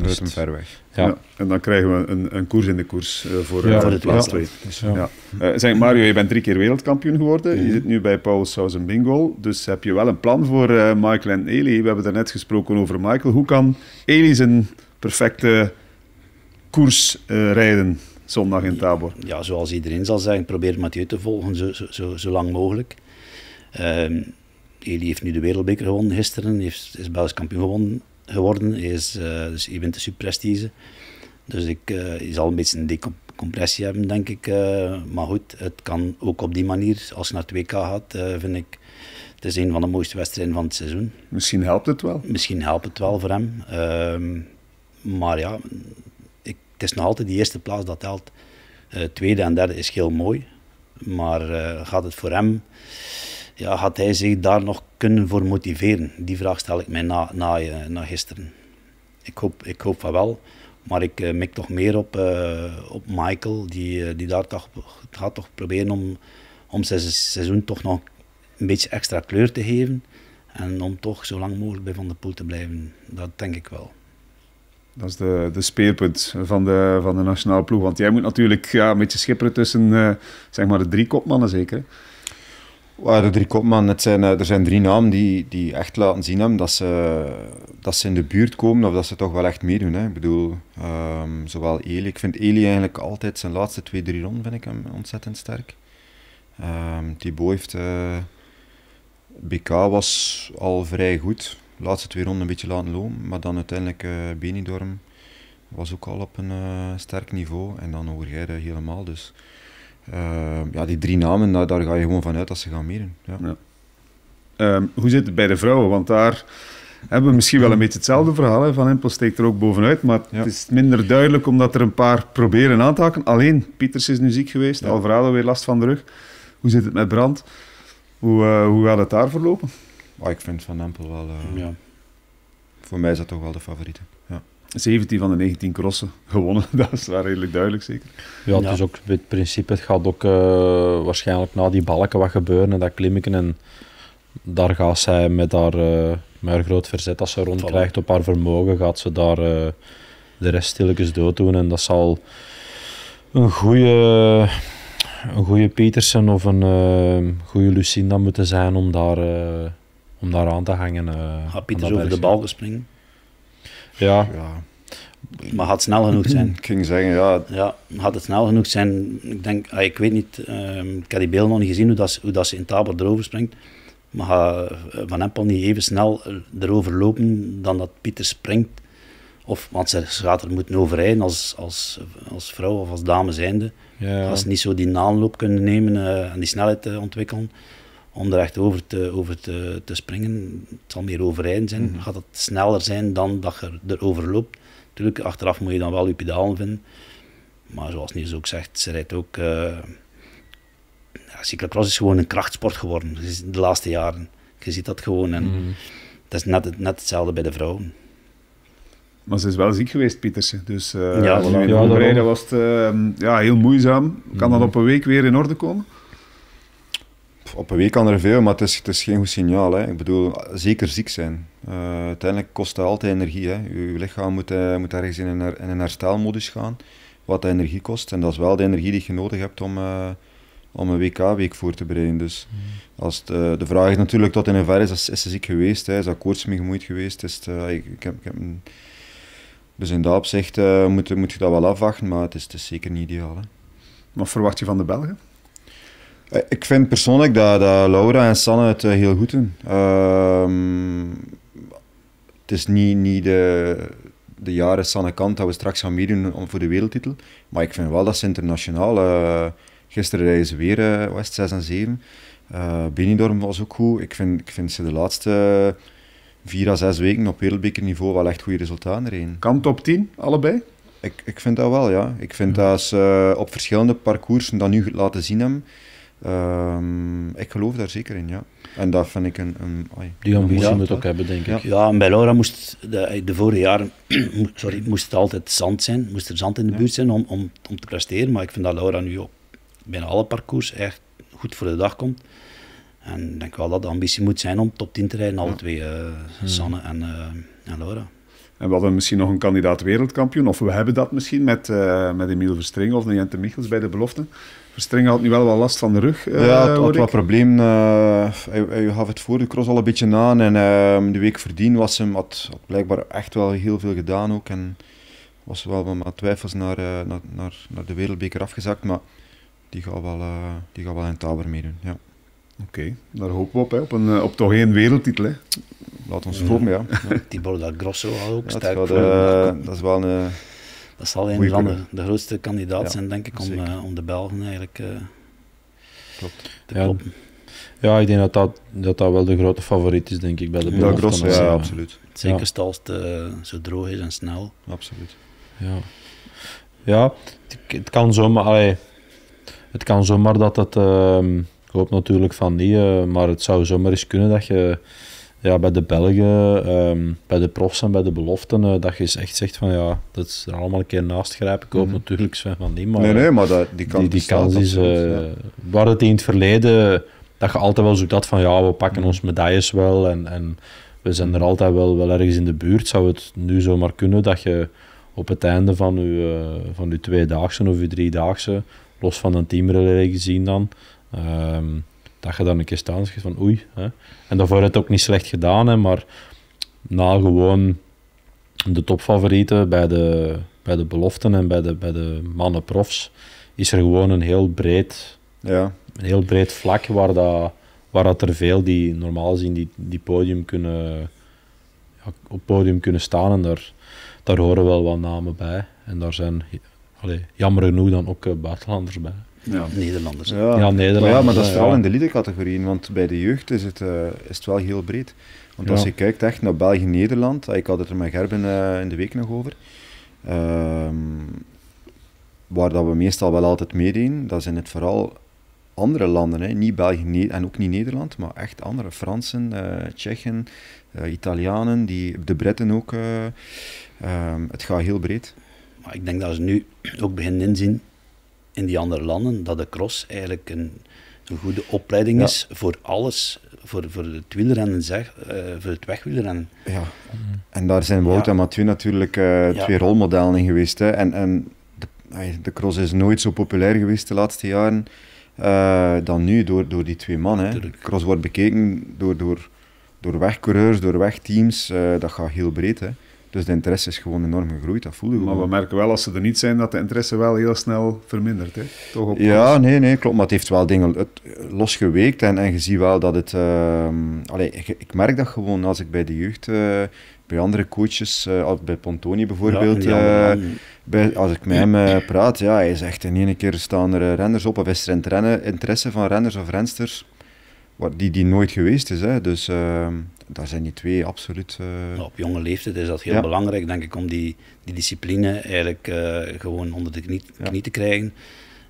dan is ver weg. Ja. en dan krijgen we een, een koers in de koers eh, voor, het voor de Ja. Dus, eh, zeg Mario, je bent drie keer wereldkampioen geworden. Je mhm. zit nu bij Paul Sousa Bingo. Dus heb je wel een plan voor uh, Michael en Eli? We hebben net gesproken over Michael. Hoe kan Eli zijn perfecte koers rijden zondag in Tabor? Ja, zoals iedereen zal zeggen, probeer Mathieu te volgen zo, zo, lang mogelijk. Ehm, Eli heeft nu de wereldbeker gewonnen gisteren. heeft is Belgisch kampioen gewonnen geworden. Hij is, eh, dus je bent de superstige. Dus ik, eh, is zal een beetje een decompressie hebben, denk ik. Eh, maar goed, het kan ook op die manier. Als je naar 2K gaat, vind ik het is een van de mooiste wedstrijden van het seizoen. Misschien helpt het wel. Misschien helpt het wel voor hem. Ehm, maar ja, ik, het is nog altijd die eerste plaats dat telt. tweede en derde is heel mooi. Maar gaat het voor hem ja, had hij zich daar nog kunnen voor motiveren? Die vraag stel ik mij na, na, eh, na gisteren. Ik hoop, ik hoop van wel, maar ik uh, mik toch meer op, uh, op Michael, die, die daar toch, gaat toch proberen om, om zijn seizoen toch nog een beetje extra kleur te geven. En om toch zo lang mogelijk bij Van der Poel te blijven. Dat denk ik wel. Dat is de, de speerpunt van de, van de nationale ploeg. Want jij moet natuurlijk ja, een beetje schipperen tussen zeg maar de drie kopmannen zeker waar de drie kopman, het zijn, eh, er zijn drie namen die, die echt laten zien hem, dat ze, dat ze in de buurt komen of dat ze toch wel echt meedoen. Hè. Ik bedoel, ehm, zowel Eli. Ik vind Eli eigenlijk altijd zijn laatste twee, drie ronden vind ik hem ontzettend sterk. Um, Thibaut heeft... Eh, BK was al vrij goed. De laatste twee ronden een beetje laten lopen. Maar dan uiteindelijk uh, Benidorm was ook al op een sterk niveau. En dan hoor helemaal. Dus Ehm, ja, die drie namen, daar, ga je gewoon vanuit dat ze gaan meren. Ja. Ehm, hoe zit het bij de vrouwen? Want daar hebben we misschien wel een beetje hetzelfde verhaal. Van Empel steekt er ook bovenuit, maar het is minder duidelijk omdat er een paar proberen aan te haken. Alleen Pieters is nu ziek geweest, ja. Alvarado weer last van de rug. Hoe zit het met Brand? Hoe, eh, hoe gaat het daar verlopen? Oh, ik vind Van Empel wel... Eh, voor mij is dat toch wel de favoriete. 17 van de 19 crossen gewonnen, dat is wel redelijk duidelijk zeker. Ja, het is ook het principe, het gaat ook eh, waarschijnlijk na die balken wat gebeuren en dat klimmen en daar gaat zij met haar, uh, met groot verzet als ze rondkrijgt op haar vermogen, gaat ze daar eh, de rest stilletjes dood doen en dat zal een goede een goede Petersen of een uh, goede Lucinda moeten zijn om daar, om daar aan te hangen. Uh, Gaat Pieters over de bal gespringen. springen? ja. ja. Maar had snel genoeg zijn. Ik ging zeggen, ja. Ja, had het snel genoeg zijn. Ik denk, ah, ik weet niet, ehm, ik heb die beelden nog niet gezien hoe dat, hoe dat ze in taber erover springt. Maar gaat eh, Van Empel niet even snel erover lopen dan dat Pieter springt? Of, want ze gaat er moeten overrijden als, als, als vrouw of als dame zijnde. Als ze niet zo die naanloop kunnen nemen eh, en die snelheid eh, ontwikkelen om er echt over te, over te, te springen. Het zal meer overeind zijn. Mhm. Gaat het sneller zijn dan dat je erover loopt. Natuurlijk, achteraf moet je dan wel je pedalen vinden. Maar zoals Niels ook zegt, ze rijdt ook... Uh, ja, cyclocross is gewoon een krachtsport geworden de laatste jaren. Je ziet dat gewoon. En mhm. Dat is net, net hetzelfde bij de vrouwen. Maar ze is wel ziek geweest, Pietersen. Dus uh, ja, ja, rijden was het ehm, ja, heel moeizaam. Kan mhm. dat op een week weer in orde komen? op een week kan er veel, maar het is, het is geen goed signaal. Hè. Ik bedoel, zeker ziek zijn. Eh, uiteindelijk kost dat altijd energie. Hè. Uw lichaam moet, eh, moet ergens in een, her, in een herstelmodus gaan, wat de energie kost. En dat is wel de energie die je nodig hebt om, eh, om een WK-week voor te bereiden. Dus hmm. als de vraag is natuurlijk tot in hoeverre is, is, is ze ziek geweest, hè. is dat koorts mee gemoeid geweest. Is het, ik, heb, ik een... dus in dat opzicht moet, moet je dat wel afwachten, maar het is, zeker niet ideaal. Hè. Wat verwacht je van de Belgen? Eh, ik vind persoonlijk dat, dat Laura en Sanne het eh, heel goed doen. Ehm, het is niet, niet de, de jaren Sanne kant dat we straks gaan meedoen voor de wereldtitel. Maar ik vind wel dat ze internationaal. Uh, gisteren rijden ze weer uh, West 6 en 7. Uh, Benidorm was ook goed. Ik vind, ik vind ze de laatste vier à zes weken op wereldbekerniveau wel echt goede resultaten erin. Kan op 10 allebei? Ik, ik vind dat wel, ja. Ik vind dat ze op verschillende parcoursen dat nu laten zien hebben. Ehm, ik geloof daar zeker in, ja. En dat vind ik een... een die ambitie moet ook hebben, denk ik. Ja, en bij Laura moest de, eh, de vorige jaren sorry, moest het altijd zand zijn. Moest er zand in de buurt zijn om, om, om te presteren. Maar ik vind dat Laura nu op bijna alle parcours echt goed voor de dag komt. En ik denk wel dat de ambitie moet zijn om top 10 te rijden, alle twee, eh, hmm. Sanne en, eh, en Laura. En we hadden misschien nog een kandidaat wereldkampioen, of we hebben dat misschien met, uh, met Emiel Verstring of Jente Michels bij de belofte. Verstrengen had nu wel wat last van de rug. Eh, ja, het had wat probleem. Uh, eh, hij, gaf het voor de cross al een beetje aan. En ehm, de week verdien was hem, had, blijkbaar echt wel heel veel gedaan ook. En was wel met twijfels naar, eh, naar, naar, naar, de wereldbeker afgezakt. Maar die gaat wel, die gaat wel in Taber meedoen. Ja. Oké, daar hopen we op. Hè. Op, een, op toch één wereldtitel. Hè. Laat ons ja. ja. ja. Die Grosso had ook ja, sterk. dat is wel een dat zal een van de, grootste kandidaat zijn, denk ik, om, eh, om de Belgen eigenlijk eh, Klopt. te kloppen. Ja, ik denk dat dat, dat wel de grote favoriet is, denk ik, bij de Ja, ja, absoluut. Zeker als het eh, zo droog is en snel. Absoluut. Ja, ja het, kan zomaar... Allee, het kan zomaar dat het... Ehm, ik hoop natuurlijk van niet, maar het zou zomaar eens kunnen dat je ja, bij de Belgen, ehm, bij de profs en bij de beloften, eh, dat je echt zegt van ja, dat is er allemaal een keer naast grijpen. Ik hoop mhm. natuurlijk Sven van niet, maar, nee, nee, maar dat, die kans, die, is... Uh, Waar het in het verleden, dat je altijd wel zoekt dat van ja, we pakken mhm. ons medailles wel en, en we zijn er mhm. altijd wel, wel ergens in de buurt. Zou het nu zomaar kunnen dat je op het einde van je, uh, van je tweedaagse of je driedaagse, los van een teamrelay gezien dan... Ehm, dat je dan een keer staan schiet van oei. Hè. En daarvoor het ook niet slecht gedaan, hè, maar na gewoon de topfavorieten bij de, bij de beloften en bij de, bij de mannen profs, is er gewoon een heel breed, ja. een heel breed vlak waar, dat, waar dat er veel die normaal gezien die, die podium kunnen, ja, op podium kunnen staan. En daar, daar horen wel wat namen bij. En daar zijn allee, jammer genoeg dan ook eh, buitenlanders bij ja. Nederlanders. Ja, ja Maar ja, maar dat is vooral in de liedencategorieën, want bij de jeugd is het, eh, is het wel heel breed. Want als je kijkt echt naar België-Nederland, ah, ik had het er met Gerben eh, in de week nog over, ehm, waar dat we meestal wel altijd meedoen, dat zijn het vooral andere landen, hè. niet België en ook niet Nederland, maar echt andere, Fransen, eh, Tsjechen, Italianen, die, de Britten ook. Ehm, het gaat heel breed. Maar ik denk dat ze nu ook beginnen inzien in die andere landen, dat de cross eigenlijk een, een goede opleiding is voor alles. Voor, voor het wielrennen, zeg, eh, voor het wegwielrennen. Ja, en daar zijn Wout en Mathieu natuurlijk eh, twee rolmodellen in geweest. Hè. En, en de, de, cross is nooit zo populair geweest de laatste jaren eh, dan nu door, door die twee mannen. Hè. De cross wordt bekeken door, door, door wegcoureurs, door wegteams. dat gaat heel breed. Hè. Dus de interesse is gewoon enorm gegroeid, dat voel je Maar we merken wel als ze er niet zijn, dat de interesse wel heel snel vermindert. Hè? Toch op ja, nee, nee, klopt. Maar het heeft wel dingen losgeweekt en, en je ziet wel dat het... Uh, ik, ik, merk dat gewoon als ik bij de jeugd... Eh, bij andere coaches, eh, bij Pontoni bijvoorbeeld, ja, eh, bij, als ik met hem praat, ja, hij zegt in één keer staan er renners op of is er interesse van renners of rensters wat, die, die nooit geweest is. Hè. Dus ehm, daar zijn die twee absoluut. Eh, op jonge leeftijd is dat heel belangrijk, denk ik, om die, die discipline eigenlijk eh, gewoon onder de knie, knie te krijgen.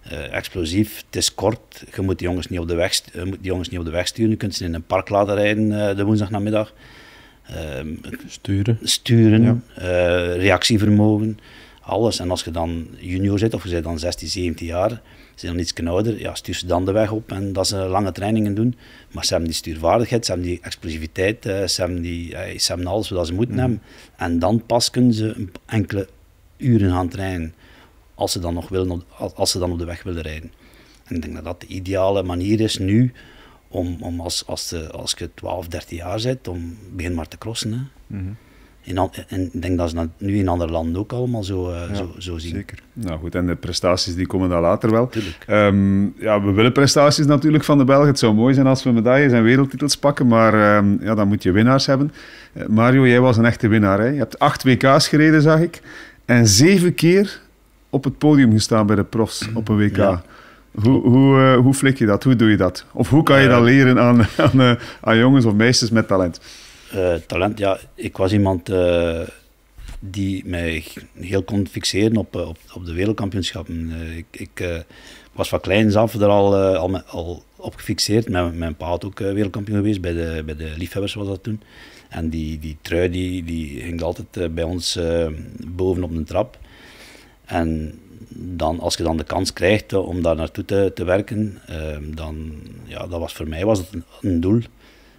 Eh, explosief, het is kort. Je moet die jongens niet op de weg, moet jongens niet op de weg sturen. Je kunt ze in een park laten rijden de woensdagnamiddag. Ehm, sturen. Sturen, reactievermogen, alles. En als je dan junior zit of je bent dan 16, 17 jaar zijn dan iets knouder, ja, stuur ze dan de weg op en dat ze lange trainingen doen. Maar ze hebben die stuurvaardigheid, ze hebben die explosiviteit, eh, ze hebben, die, eh, ze hebben alles wat ze moeten nemen mm. En dan pas kunnen ze enkele uren gaan trainen, als ze dan nog willen, als ze dan op de weg willen rijden. En ik denk dat dat de ideale manier is nu, om, om als, als, eh, als je 12, 13 jaar bent, om begin maar te crossen. Hè. Mhm en ik denk dat ze dat nu in andere landen ook allemaal zo, eh, zo, zo, zien. Zeker. Nou goed, en de prestaties die komen dan later wel. Um, ja, we willen prestaties natuurlijk van de Belgen. Het zou mooi zijn als we medailles en wereldtitels pakken, maar ehm, ja, dan moet je winnaars hebben. Eh, Mario, jij was een echte winnaar. Hè? Je hebt acht WK's gereden, zag ik. En zeven keer op het podium gestaan bij de profs op een WK. Hoe, hoe, eh, hoe flik je dat? Hoe doe je dat? Of hoe kan je dat leren aan, aan, aan jongens of meisjes met talent? Eh, talent, ja, ik was iemand eh, die mij heel kon fixeren op, eh, op, op de wereldkampioenschappen. ik, was van kleins af er al, al, al op gefixeerd. Mijn, mijn pa had ook wereldkampioen geweest, bij de, bij de liefhebbers was dat toen. En die, die trui die, die hing altijd bij ons bovenop op de trap. En dan, als je dan de kans krijgt om daar naartoe te, te werken, dan, ja, dat was voor mij was het een doel.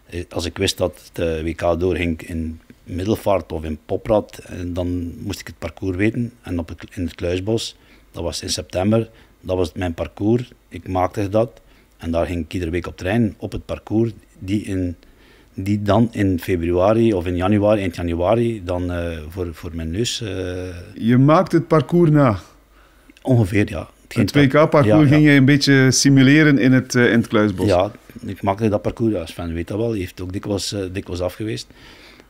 Eh, als ik wist dat de eh, WK doorging in Middelvaart of in Poprad, eh, dan moest ik het parcours weten. En op in het Kluisbos, dat was in september, dat was mijn parcours. Ik maakte dat. En daar ging ik iedere week op trein, op het parcours, die, die dan in februari of in januari, eind januari, dan voor, voor mijn neus... Je maakt het parcours na? Ongeveer, ja. Het WK-parcours ging je een beetje simuleren in het, in het Kluisbos? Ja, ik maakte dat parcours als Sven weet dat wel. Hij heeft ook dikwijls, uh, dikwijls afgeweest.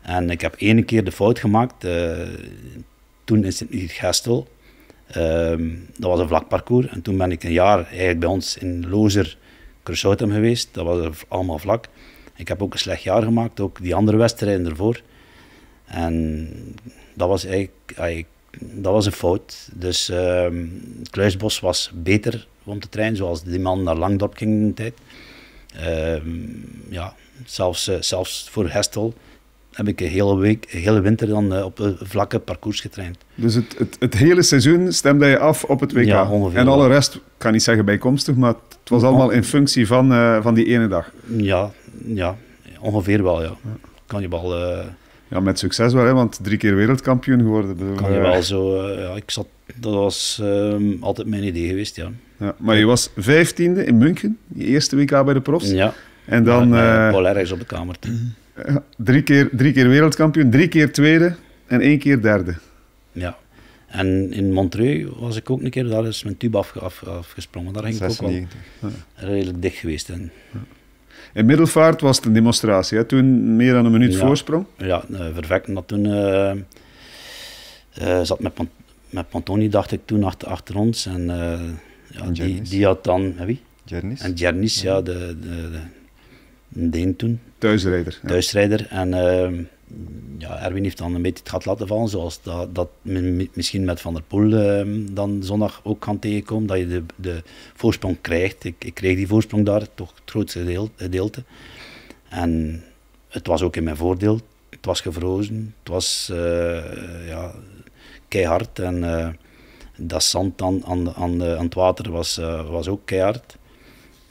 En ik heb één keer de fout gemaakt, eh, toen in Sint-Gestel. Ehm, dat was een vlak parcours. En toen ben ik een jaar eigenlijk bij ons in Lozer Crusotum geweest. Dat was allemaal vlak. Ik heb ook een slecht jaar gemaakt, ook die andere wedstrijden ervoor. En dat was eigenlijk, dat was een fout. Dus uh, Kluisbos was beter om te trainen, zoals die man naar Langdorp ging in de tijd. Ehm, ja, zelfs, eh, zelfs voor Hestel heb ik een hele, week, hele winter dan eh, op een vlakke parcours getraind. Dus het, het, het, hele seizoen stemde je af op het WK? Ja, ongeveer. En alle rest, ik kan niet zeggen bijkomstig, maar het was allemaal in functie van, eh, van die ene dag? Ja, ja, ongeveer wel, ja. Kan je wel... ja, met succes wel, hè, want drie keer wereldkampioen geworden. Kan je wel zo... ja, ik zat, dat was ehm, altijd mijn idee geweest, ja. Ja, maar je was vijftiende in München, je eerste WK bij de profs. Ja. En dan... Ja, eh, ergens op de kamer. Drie keer, drie keer wereldkampioen, drie keer tweede en één keer derde. Ja. En in Montreux was ik ook een keer, daar is mijn tube af, af, afgesprongen. Daar ging ik ook wel redelijk dicht geweest. En... In middelvaart was het een demonstratie, toen meer dan een minuut voorsprong. Ja, eh, vervekt dat toen. Eh, zat met, met Pantoni, dacht ik, toen achter, achter ons. En ja, die, die, had dan, wie? Jernis. En Jernis, ja, de, de, de, toen. Thuisrijder. Thuisrijder. En ehm, ja, Erwin heeft dan een beetje het gat laten vallen, zoals dat, dat misschien met Van der Poel ehm, dan zondag ook kan tegenkomen, dat je de, de voorsprong krijgt. Ik, ik kreeg die voorsprong daar, toch het grootste gedeelte. En het was ook in mijn voordeel. Het was gevrozen, het was eh, ja, keihard en eh, dat zand aan, aan, aan, de, aan het water was, eh, was ook keihard.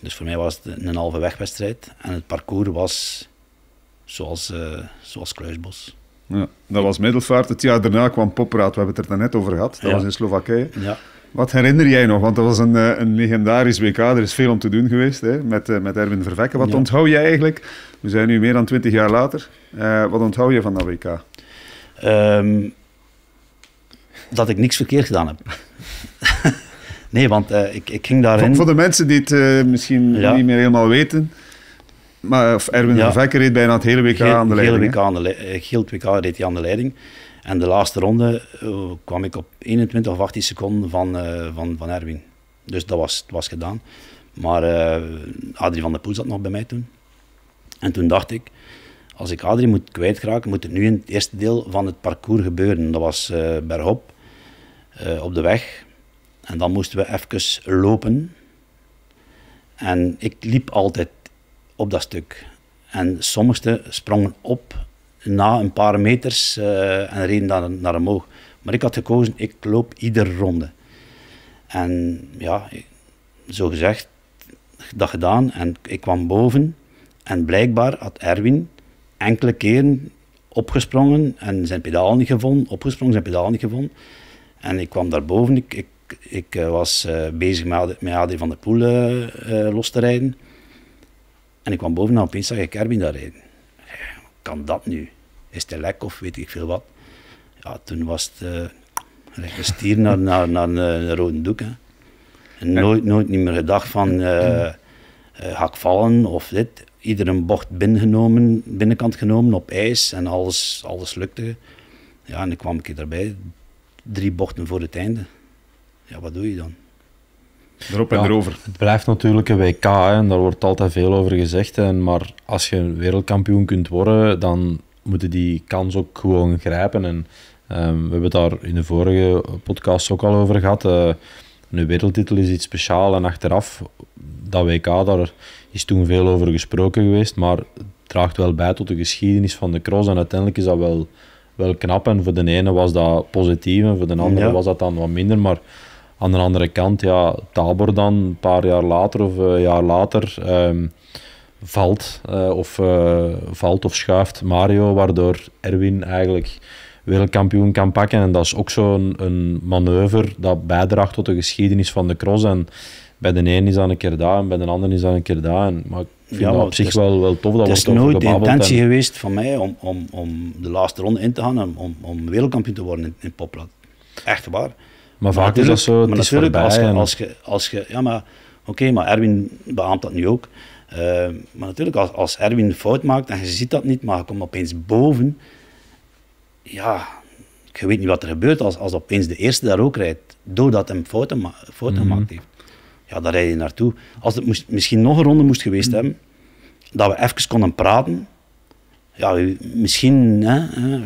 Dus voor mij was het een halve wegwedstrijd. En het parcours was zoals, uh, zoals crashbos Ja, dat was middelvaart. Het jaar daarna kwam Popraad, we hebben het er net over gehad. Dat was in Slowakije. Ja. Wat herinner jij nog? Want dat was een, eh, een legendarisch WK. Er is veel om te doen geweest hè? Met, met Erwin Vervekken. Wat ja. onthoud jij eigenlijk? We zijn nu meer dan twintig jaar later. wat onthoud je van dat WK? Ehm, dat ik niks verkeerd gedaan heb. nee, want eh, ik, ik ging daarin... Voor, de mensen die het eh, misschien niet meer helemaal weten... Maar Erwin ja. van Vekker reed bijna het hele WK Geel, aan de leiding. Eh, heel WK, WK reed hij aan de leiding. En de laatste ronde kwam ik op 21 of 18 seconden van, van, van Erwin. Dus dat was, was gedaan. Maar Adrie van der Poel zat nog bij mij toen. En toen dacht ik, als ik Adrie moet kwijtraken, moet het nu in het eerste deel van het parcours gebeuren. Dat was uh, bergop. Eh, op de weg. En dan moesten we even lopen. En ik liep altijd op dat stuk. En sommigen sprongen op na een paar meters uh, en reden naar, naar omhoog. Maar ik had gekozen, ik loop iedere ronde. En ja, zo gezegd, dat gedaan. En ik kwam boven. En blijkbaar had Erwin enkele keren opgesprongen en zijn pedaal niet gevonden, opgesprongen, zijn pedaal niet gevonden. En ik kwam daarboven, ik, ik, ik eh, was eh, bezig met, met AD van de Poel eh, los te rijden. En ik kwam boven en opeens zag ik Erwin daar rijden. Kan dat nu? Is het lek of weet ik veel wat? Ja, toen was het uh, stier naar, naar, naar een rode doek. Hè. En nooit, nooit niet meer gedacht van uh, ga ik vallen of dit. Iedere bocht binnengenomen, binnenkant genomen op ijs en alles, alles lukte. Ja, en dan kwam ik erbij drie bochten voor het einde. Ja, wat doe je dan? Erop en erover. Het blijft natuurlijk een WK en daar wordt altijd veel over gezegd. Hè, maar als je wereldkampioen kunt worden, dan moeten die kans ook gewoon grijpen. En ehm, we hebben het daar in de vorige podcast ook al over gehad. Eh, een wereldtitel is iets speciaals en achteraf, dat WK, daar is toen veel over gesproken geweest. Maar het draagt wel bij tot de geschiedenis van de cross en uiteindelijk is dat wel wel knap. En voor de ene was dat positief en voor de andere was dat dan wat minder. Maar aan de andere kant, ja, Tabor dan een paar jaar later of een jaar later ehm, valt, eh, of, eh, valt of schuift Mario, waardoor Erwin eigenlijk wereldkampioen kan pakken. En dat is ook zo'n een, manoeuvre dat bijdraagt tot de geschiedenis van de cross. En bij de een is dat een keer daar en bij de ander is dat een keer daar. En, maar ik vind ja, dat op zich is, wel, wel tof dat we Het is nooit de intentie geweest van mij om, om, om de laatste ronde in te gaan en om, om wereldkampioen te worden in, in Poplat. Echt waar. Maar vaak is dat zo, het maar is voorbij. Als je, als je, als je, ja, maar oké, maar Erwin beaamt dat nu ook. Eh, maar natuurlijk, als, als Erwin een fout maakt en je ziet dat niet, maar je komt opeens boven, ja, ik weet niet wat er gebeurt als, als opeens de eerste daar ook rijdt, doordat hij fouten, fouten mhm. gemaakt heeft ja, daar rijd je naartoe. Als het misschien nog een ronde moest geweest mm. hebben, dat we even konden praten. Ja, misschien. Hè, hè.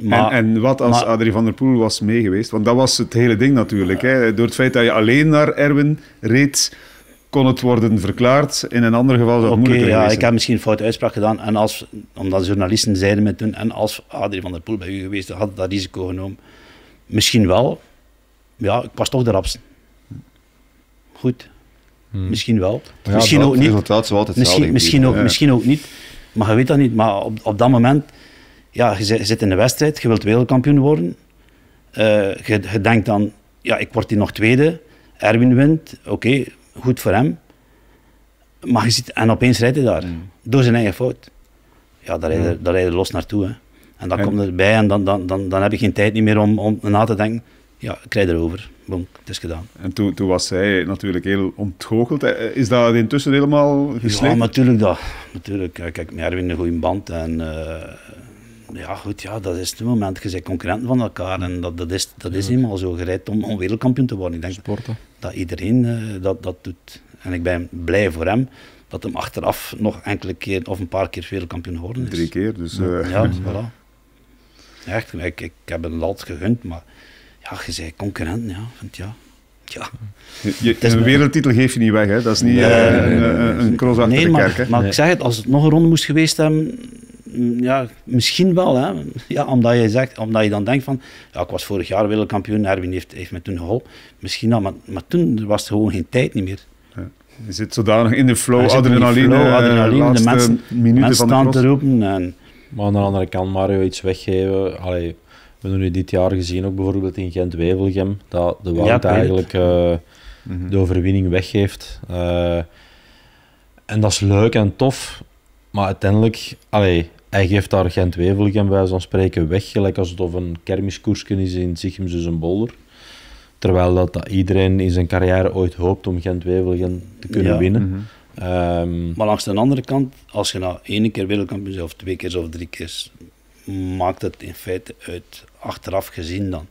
Maar, en, wat als Adrie van der Poel was meegeweest? Want dat was het hele ding natuurlijk. hè. Door het feit dat je alleen naar Erwin reed, kon het worden verklaard. In een ander geval zou het okay, moeilijker ja, Ik heb misschien een fout uitspraak gedaan. En als, omdat journalisten zeiden met toen, en als Adrie van der Poel bij u geweest had, had dat risico genomen. Misschien wel. Ja, ik was toch de rapste goed. Hmm. Misschien wel. misschien ook niet. resultaat misschien, misschien, ook, misschien ook niet. Maar je weet dat niet. Maar op, op dat moment, ja, je zit in de wedstrijd, je wilt wereldkampioen worden. Eh, je, denkt dan, ja, ik word hier nog tweede. Erwin wint, oké, goed voor hem. Maar je ziet, en opeens rijdt hij daar, hmm. door zijn eigen fout. Ja, daar rijdt hmm. daar los naartoe. Hè. En dan en... komt erbij en dan, dan, dan, dan heb je geen tijd meer om, om na te denken ja, ik rijd erover. Boom, het is gedaan. En toen, toen was zij natuurlijk heel ontgoocheld. Eh, is dat intussen helemaal geslepen? Ja, natuurlijk dat. Natuurlijk. Kijk, met Erwin een goede band. En eh, ja, goed, ja, dat is het moment. Je bent concurrenten van elkaar. En dat, dat is, dat is helemaal zo. gereid om, wereldkampioen te worden. Ik denk Sporten. dat iedereen eh, dat, dat doet. En ik ben blij voor hem dat hem achteraf nog enkele keer of een paar keer wereldkampioen geworden is. Drie keer, dus... Ja, voilà. Echt, ik, ik heb een altijd gegund, maar ja, je zei concurrent, ja. Want ja, ja. Je, een wereldtitel geef je niet weg, hè? Dat is niet eh, een, eh, een cross achter de kerk, maar, maar ik zeg het, als het nog een ronde moest geweest hebben, mm, ja, misschien wel, hè? Ja, omdat je, zegt, omdat je dan denkt van, ja, ik was vorig jaar wereldkampioen, Erwin heeft, heeft me toen geholpen. Misschien wel, maar, maar toen was er gewoon geen tijd niet meer. Ja. Je zit zodanig in de flow, adrenaline, eh, adrenaline de mensen, mensen van de staan te roepen. En... Maar aan de andere kant, Mario, iets weggeven, allee we hebben nu dit jaar gezien, ook bijvoorbeeld in Gent-Wevelgem, dat de Wout eigenlijk eh, mhm. de overwinning weggeeft. Eh, en dat is leuk en tof, maar uiteindelijk, allee, hij geeft daar Gent-Wevelgem bij zo'n spreken weg, gelijk alsof een kermiskoersje is in Sichem dus een bolder. Terwijl dat, dat, iedereen in zijn carrière ooit hoopt om Gent-Wevelgem te kunnen winnen. Mhm. Ehm, maar langs de andere kant, als je nou één keer wereldkampioen bent, of twee keer of drie keer, maakt het in feite uit, achteraf gezien dan.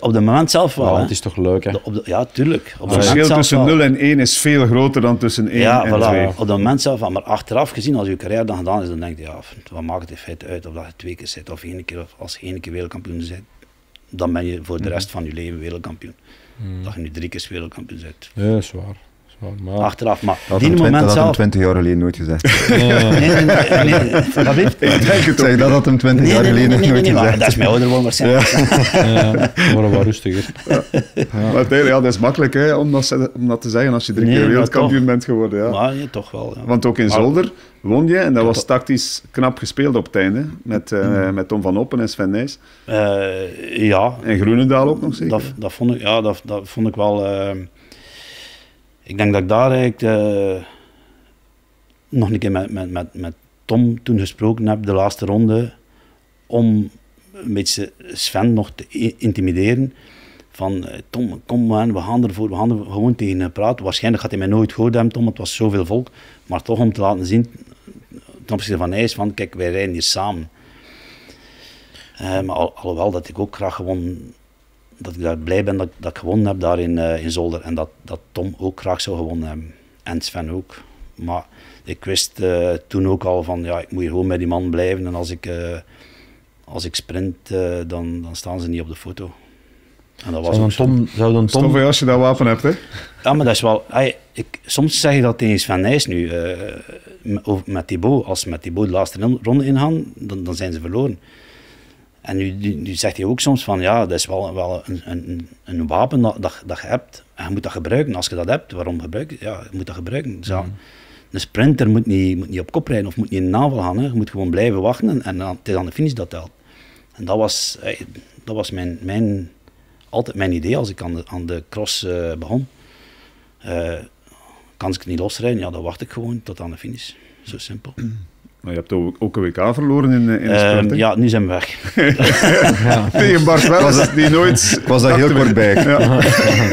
op het moment zelf wel. Ja, het is toch leuk, hè? ja, tuurlijk. Op het verschil tussen 0 en 1 is veel groter dan tussen 1 en voilà. 2. Op het moment zelf wel. Maar achteraf gezien, als je carrière dan gedaan is, dan denk je, ja, wat maakt het in feite uit of dat je twee keer zit of één keer, of als je één keer wereldkampioen bent, dan ben je voor de mhm. rest van je leven wereldkampioen. Mhm. Dat je nu drie keer wereldkampioen bent. Ja, zwaar. is waar. Achteraf, maar dat die moment zelf... 20 jaar geleden nooit gezegd. nee, nee, nee, nee, Dat heeft... Ik dat dat hem 20 jaar geleden nooit gezegd. Maar, dat is mijn ouder woon waarschijnlijk. Ja. ja, maar wat rustiger. Ja. Maar uiteindelijk, ja, dat is makkelijk hè, om, dat, te zeggen als je drie keer wereldkampioen bent geworden. Ja. Maar je toch wel. Want ook in Zolder won je en dat was tactisch knap gespeeld op het einde. Met, uh, met Tom van Oppen en Sven Nijs. ja. En Groenendaal ook nog zeker? Dat, dat vond ik, ja, dat, dat vond ik wel... Uh, ik denk dat ik daar eigenlijk eh, nog een keer met, met, met, met Tom toen gesproken heb, de laatste ronde, om een beetje Sven nog te intimideren. Van eh, Tom, kom man, we gaan ervoor, we gaan er gewoon tegen praten. Waarschijnlijk had hij mij nooit gehoord hebben, Tom, want het was zoveel volk. Maar toch om te laten zien, ten opzichte van IJs, van kijk, wij rijden hier samen. Eh, maar alhoewel dat ik ook graag gewoon dat ik daar blij ben dat, dat ik gewonnen heb daar in, eh, in Zolder. En dat, dat Tom ook graag zou gewonnen hebben. En Sven ook. Maar ik wist eh, toen ook al van, ja, ik moet hier gewoon met die man blijven. En als ik, eh, als ik sprint, dan, dan staan ze niet op de foto. En dat was zou dan Tom... Zou dan Tom... als je dat wapen hebt, hè? Ja, maar dat is wel... ik, soms zeg ik dat tegen Sven Nijs nu, met, met Thibaut. Als ze met Thibaut de laatste ronde ingaan, dan, dan zijn ze verloren. En nu, nu, zegt hij ook soms van, ja, dat is wel, wel een, een, een wapen dat, dat, je hebt. En je moet dat gebruiken. Als je dat hebt, waarom gebruik je Ja, je moet dat gebruiken. Zo. Mhm. Een sprinter moet niet, moet niet op kop rijden of moet niet in de navel gaan. Hè. Je moet gewoon blijven wachten en, dan, is aan de finish dat telt. En dat was, dat was mijn, mijn, altijd mijn idee als ik aan de, aan de cross eh, begon. Eh, kan ik het niet losrijden? Ja, dan wacht ik gewoon tot aan de finish. Zo simpel. Maar je hebt ook een WK verloren in, eh, in de ehm, sport, Ja, nu zijn we weg. ja. Tegen Bart Welles, die nooit... was dat heel kort bij. Ja.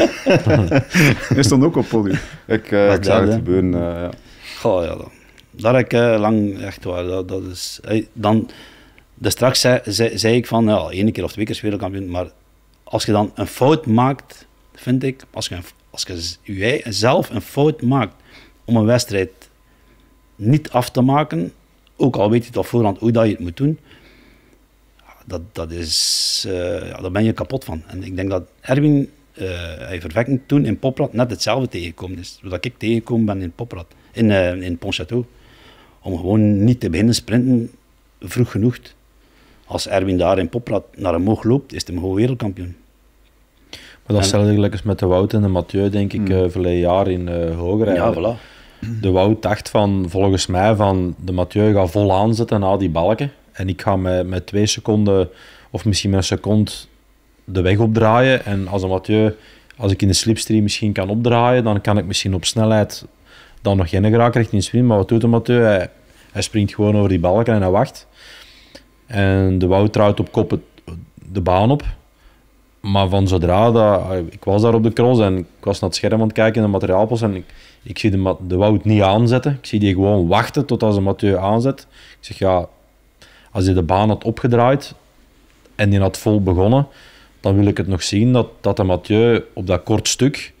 je stond ook op podium. Ik, uh, ik zag het gebeuren, eh, ja. Goh, ja. Dan. Daar heb ik lang, echt waar, dat, dat is... dan, dus straks zei, zei, ik van, ja, één keer of twee keer wereldkampioen, maar als je dan een fout maakt, vind ik, als je, als je zelf een fout maakt om een wedstrijd niet af te maken, ook al weet je op voorhand hoe dat je het moet doen, dat, dat is, eh, ja, daar ben je kapot van. En ik denk dat Erwin, uh, hij toen in Poprad net hetzelfde tegenkomt is. Wat ik tegenkomen ben in Poprad, in, uh, in Pontchâteau. Om gewoon niet te beginnen sprinten vroeg genoeg. Als Erwin daar in Poprad naar omhoog loopt, is hij gewoon wereldkampioen. Maar dat is met de Wout en de Mathieu, denk ik, mm. verleden jaar in uh, Hoger. Ja, voilà. De Wout dacht van, volgens mij, van de Mathieu gaat vol aanzetten na die balken. En ik ga met, met twee seconden, of misschien met een seconde, de weg opdraaien. En als een Mathieu, als ik in de slipstream misschien kan opdraaien, dan kan ik misschien op snelheid dan nog geen graak richting sprint. Maar wat doet de Mathieu? Hij, hij, springt gewoon over die balken en hij wacht. En de Wout trouwt op kop het, de baan op. Maar van zodra dat, eh, ik was daar op de cross en ik was naar het scherm aan het kijken in de materiaalpost en ik, ik zie de, de Wout niet aanzetten. Ik zie die gewoon wachten tot als de Mathieu aanzet. Ik zeg ja, als hij de baan had opgedraaid en die had vol begonnen, dan wil ik het nog zien dat, dat de Mathieu op dat kort stuk,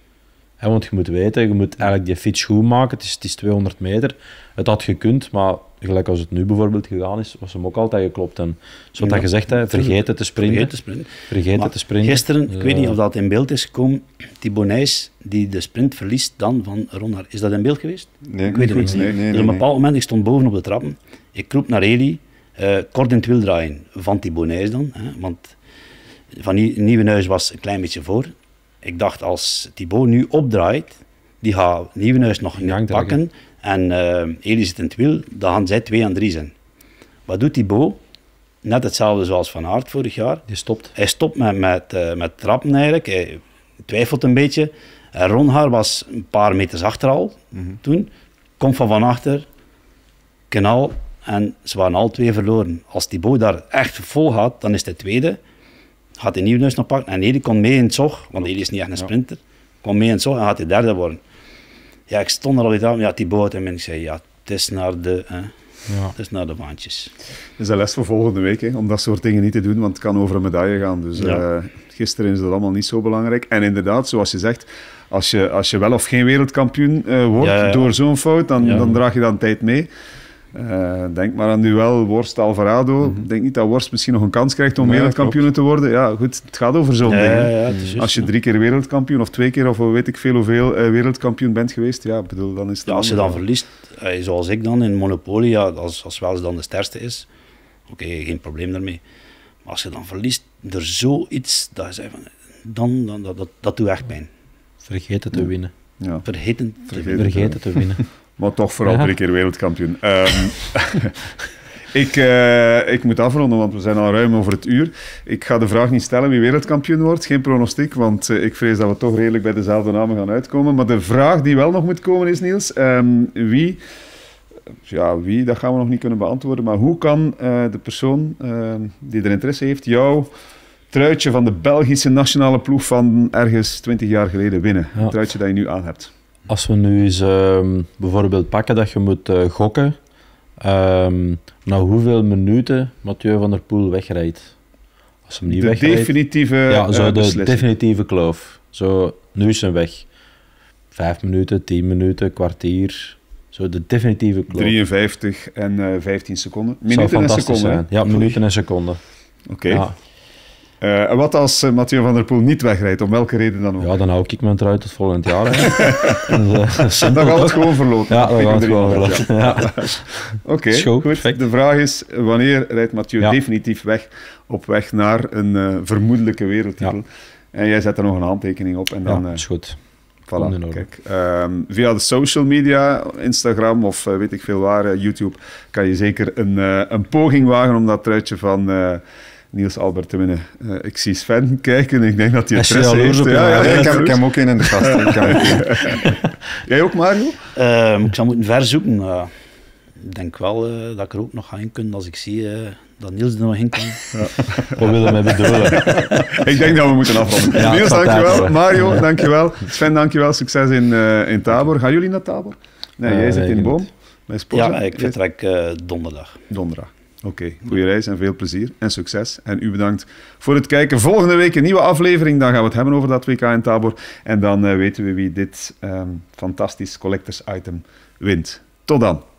want je moet weten, je moet eigenlijk die fiets goed maken. Het is, het is 200 meter. Het had gekund, maar gelijk als het nu bijvoorbeeld gegaan is, was hem ook altijd geklopt. En zoals ja, dat gezegd, hè, vergeten te sprinten. Vergeten, sprinten. vergeten te sprinten. Gisteren, ik weet niet of dat in beeld is gekomen, Thibaut Nijs, die de sprint verliest dan van Ronnar. Is dat in beeld geweest? Nee, ik weet het niet. Nee, nee, op een bepaald moment, ik stond boven op de trappen, ik roep naar Eli, eh, kort in het wiel draaien, van Thibaut Nijs dan. Hè, want Van Nieuwenhuis was een klein beetje voor. Ik dacht, als Thibaut nu opdraait, die gaat Nieuwenhuis nog niet pakken. En uh, eh, zit in het wiel, dan gaan zij twee en drie zijn. Wat doet die Bo? Net hetzelfde zoals Van Aert vorig jaar. Die stopt. Hij stopt met, met, eh, met trappen eigenlijk. Hij twijfelt een beetje. Ronhaar was een paar meters achter al mhm. toen. Komt van van achter, knal en ze waren al twee verloren. Als die Bo daar echt vol gaat, dan is de tweede. Gaat hij nieuws nog pakken. En Eli komt mee in het zog, want Eli is niet echt een sprinter. Komt mee in het zog en gaat hij derde worden. Ja, ik stond er al aan, ja, die boot. En ik zei, ja, het is naar de... Hè. Ja. is naar de is een les voor volgende week, hè, om dat soort dingen niet te doen, want het kan over een medaille gaan. Dus eh, gisteren is dat allemaal niet zo belangrijk. En inderdaad, zoals je zegt, als je, als je wel of geen wereldkampioen eh, wordt door zo'n fout, dan, dan draag je dan tijd mee. Eh, denk maar aan duel Worst Alvarado. Mhm. denk niet dat Worst misschien nog een kans krijgt om wereldkampioen te worden. Ja, goed, het gaat over zo'n ja, ding. als je drie keer wereldkampioen of twee keer of weet ik veel hoeveel uh, wereldkampioen bent geweest, ja, bedoel, dan is het. als je dan verliest, uh, zoals ik dan in Monopoly, ja, als, als dan de sterkste is, oké, geen probleem daarmee. Maar als je dan verliest, er zoiets, dat is dan, dan, dat, dat, dat doet echt pijn. Vergeten te winnen. Ja. te, vergeten, vergeten te winnen. Maar toch vooral drie keer wereldkampioen. Ehm, ik, eh, ik moet afronden, want we zijn al ruim over het uur. Ik ga de vraag niet stellen wie wereldkampioen wordt. Geen pronostiek, want eh, ik vrees dat we toch redelijk bij dezelfde namen gaan uitkomen. Maar de vraag die wel nog moet komen is, Niels, ehm, wie... Ja, wie, dat gaan we nog niet kunnen beantwoorden. Maar hoe kan eh, de persoon ehm, die er interesse heeft, jou truitje van de Belgische nationale ploeg van ergens 20 jaar geleden winnen. Het truitje dat je nu aan hebt. Als we nu eens ehm, bijvoorbeeld pakken dat je moet eh, gokken, um, na hoeveel minuten Mathieu van der Poel wegrijdt. Als hem niet de wegrijdt, definitieve Ja, eh, zo de definitieve kloof. Zo, nu is hij weg. Vijf minuten, tien minuten, kwartier. Zo de definitieve kloof. 53 en 15 eh, seconden. Minuten en seconden. Zijn. Ja, minuten en seconden. Oké. Ja. Eh, wat als uh, Mathieu van der Poel niet wegrijdt, om welke reden dan ook? Ja, dan hou ik mijn trui tot volgend jaar. en, uh, dan gaat het gewoon verlopen. Ja, dan gaat het gewoon verlopen. Ja. Oké, goed. De vraag is, wanneer rijdt Mathieu definitief weg op weg naar een vermoedelijke wereldtitel? En jij zet er nog een handtekening op en dan... Ja, is goed. Voilà, kijk. Ehm, via de social media, Instagram of weet ik veel waar, YouTube, kan je zeker een, een poging wagen om dat truitje van... Niels Albert te eh, winnen. Eh, ik zie Sven kijken ik denk dat hij het stress heeft. ja, ja, ja, ik, heb, ik hem ook in in de gast. Jij ook, Mario? Ehm, ik zou moeten verzoeken. Uh, ik denk wel dat ik er ook nog ga in kunnen als ik zie dat Niels er nog in kan. We willen mij bedoelen. ik denk dat we moeten afronden. Niels, dankjewel. Mario, dankjewel. Sven, dankjewel. Succes in, in Tabor. Gaan jullie naar Tabor? Nee, jij zit in Boom. Bij Ja, ik vertrek donderdag. Donderdag. Oké, okay, goede reis en veel plezier en succes. En u bedankt voor het kijken. Volgende week een nieuwe aflevering. Dan gaan we het hebben over dat WK in Tabor. En dan eh, weten we wie dit ehm, fantastisch collectors item wint. Tot dan.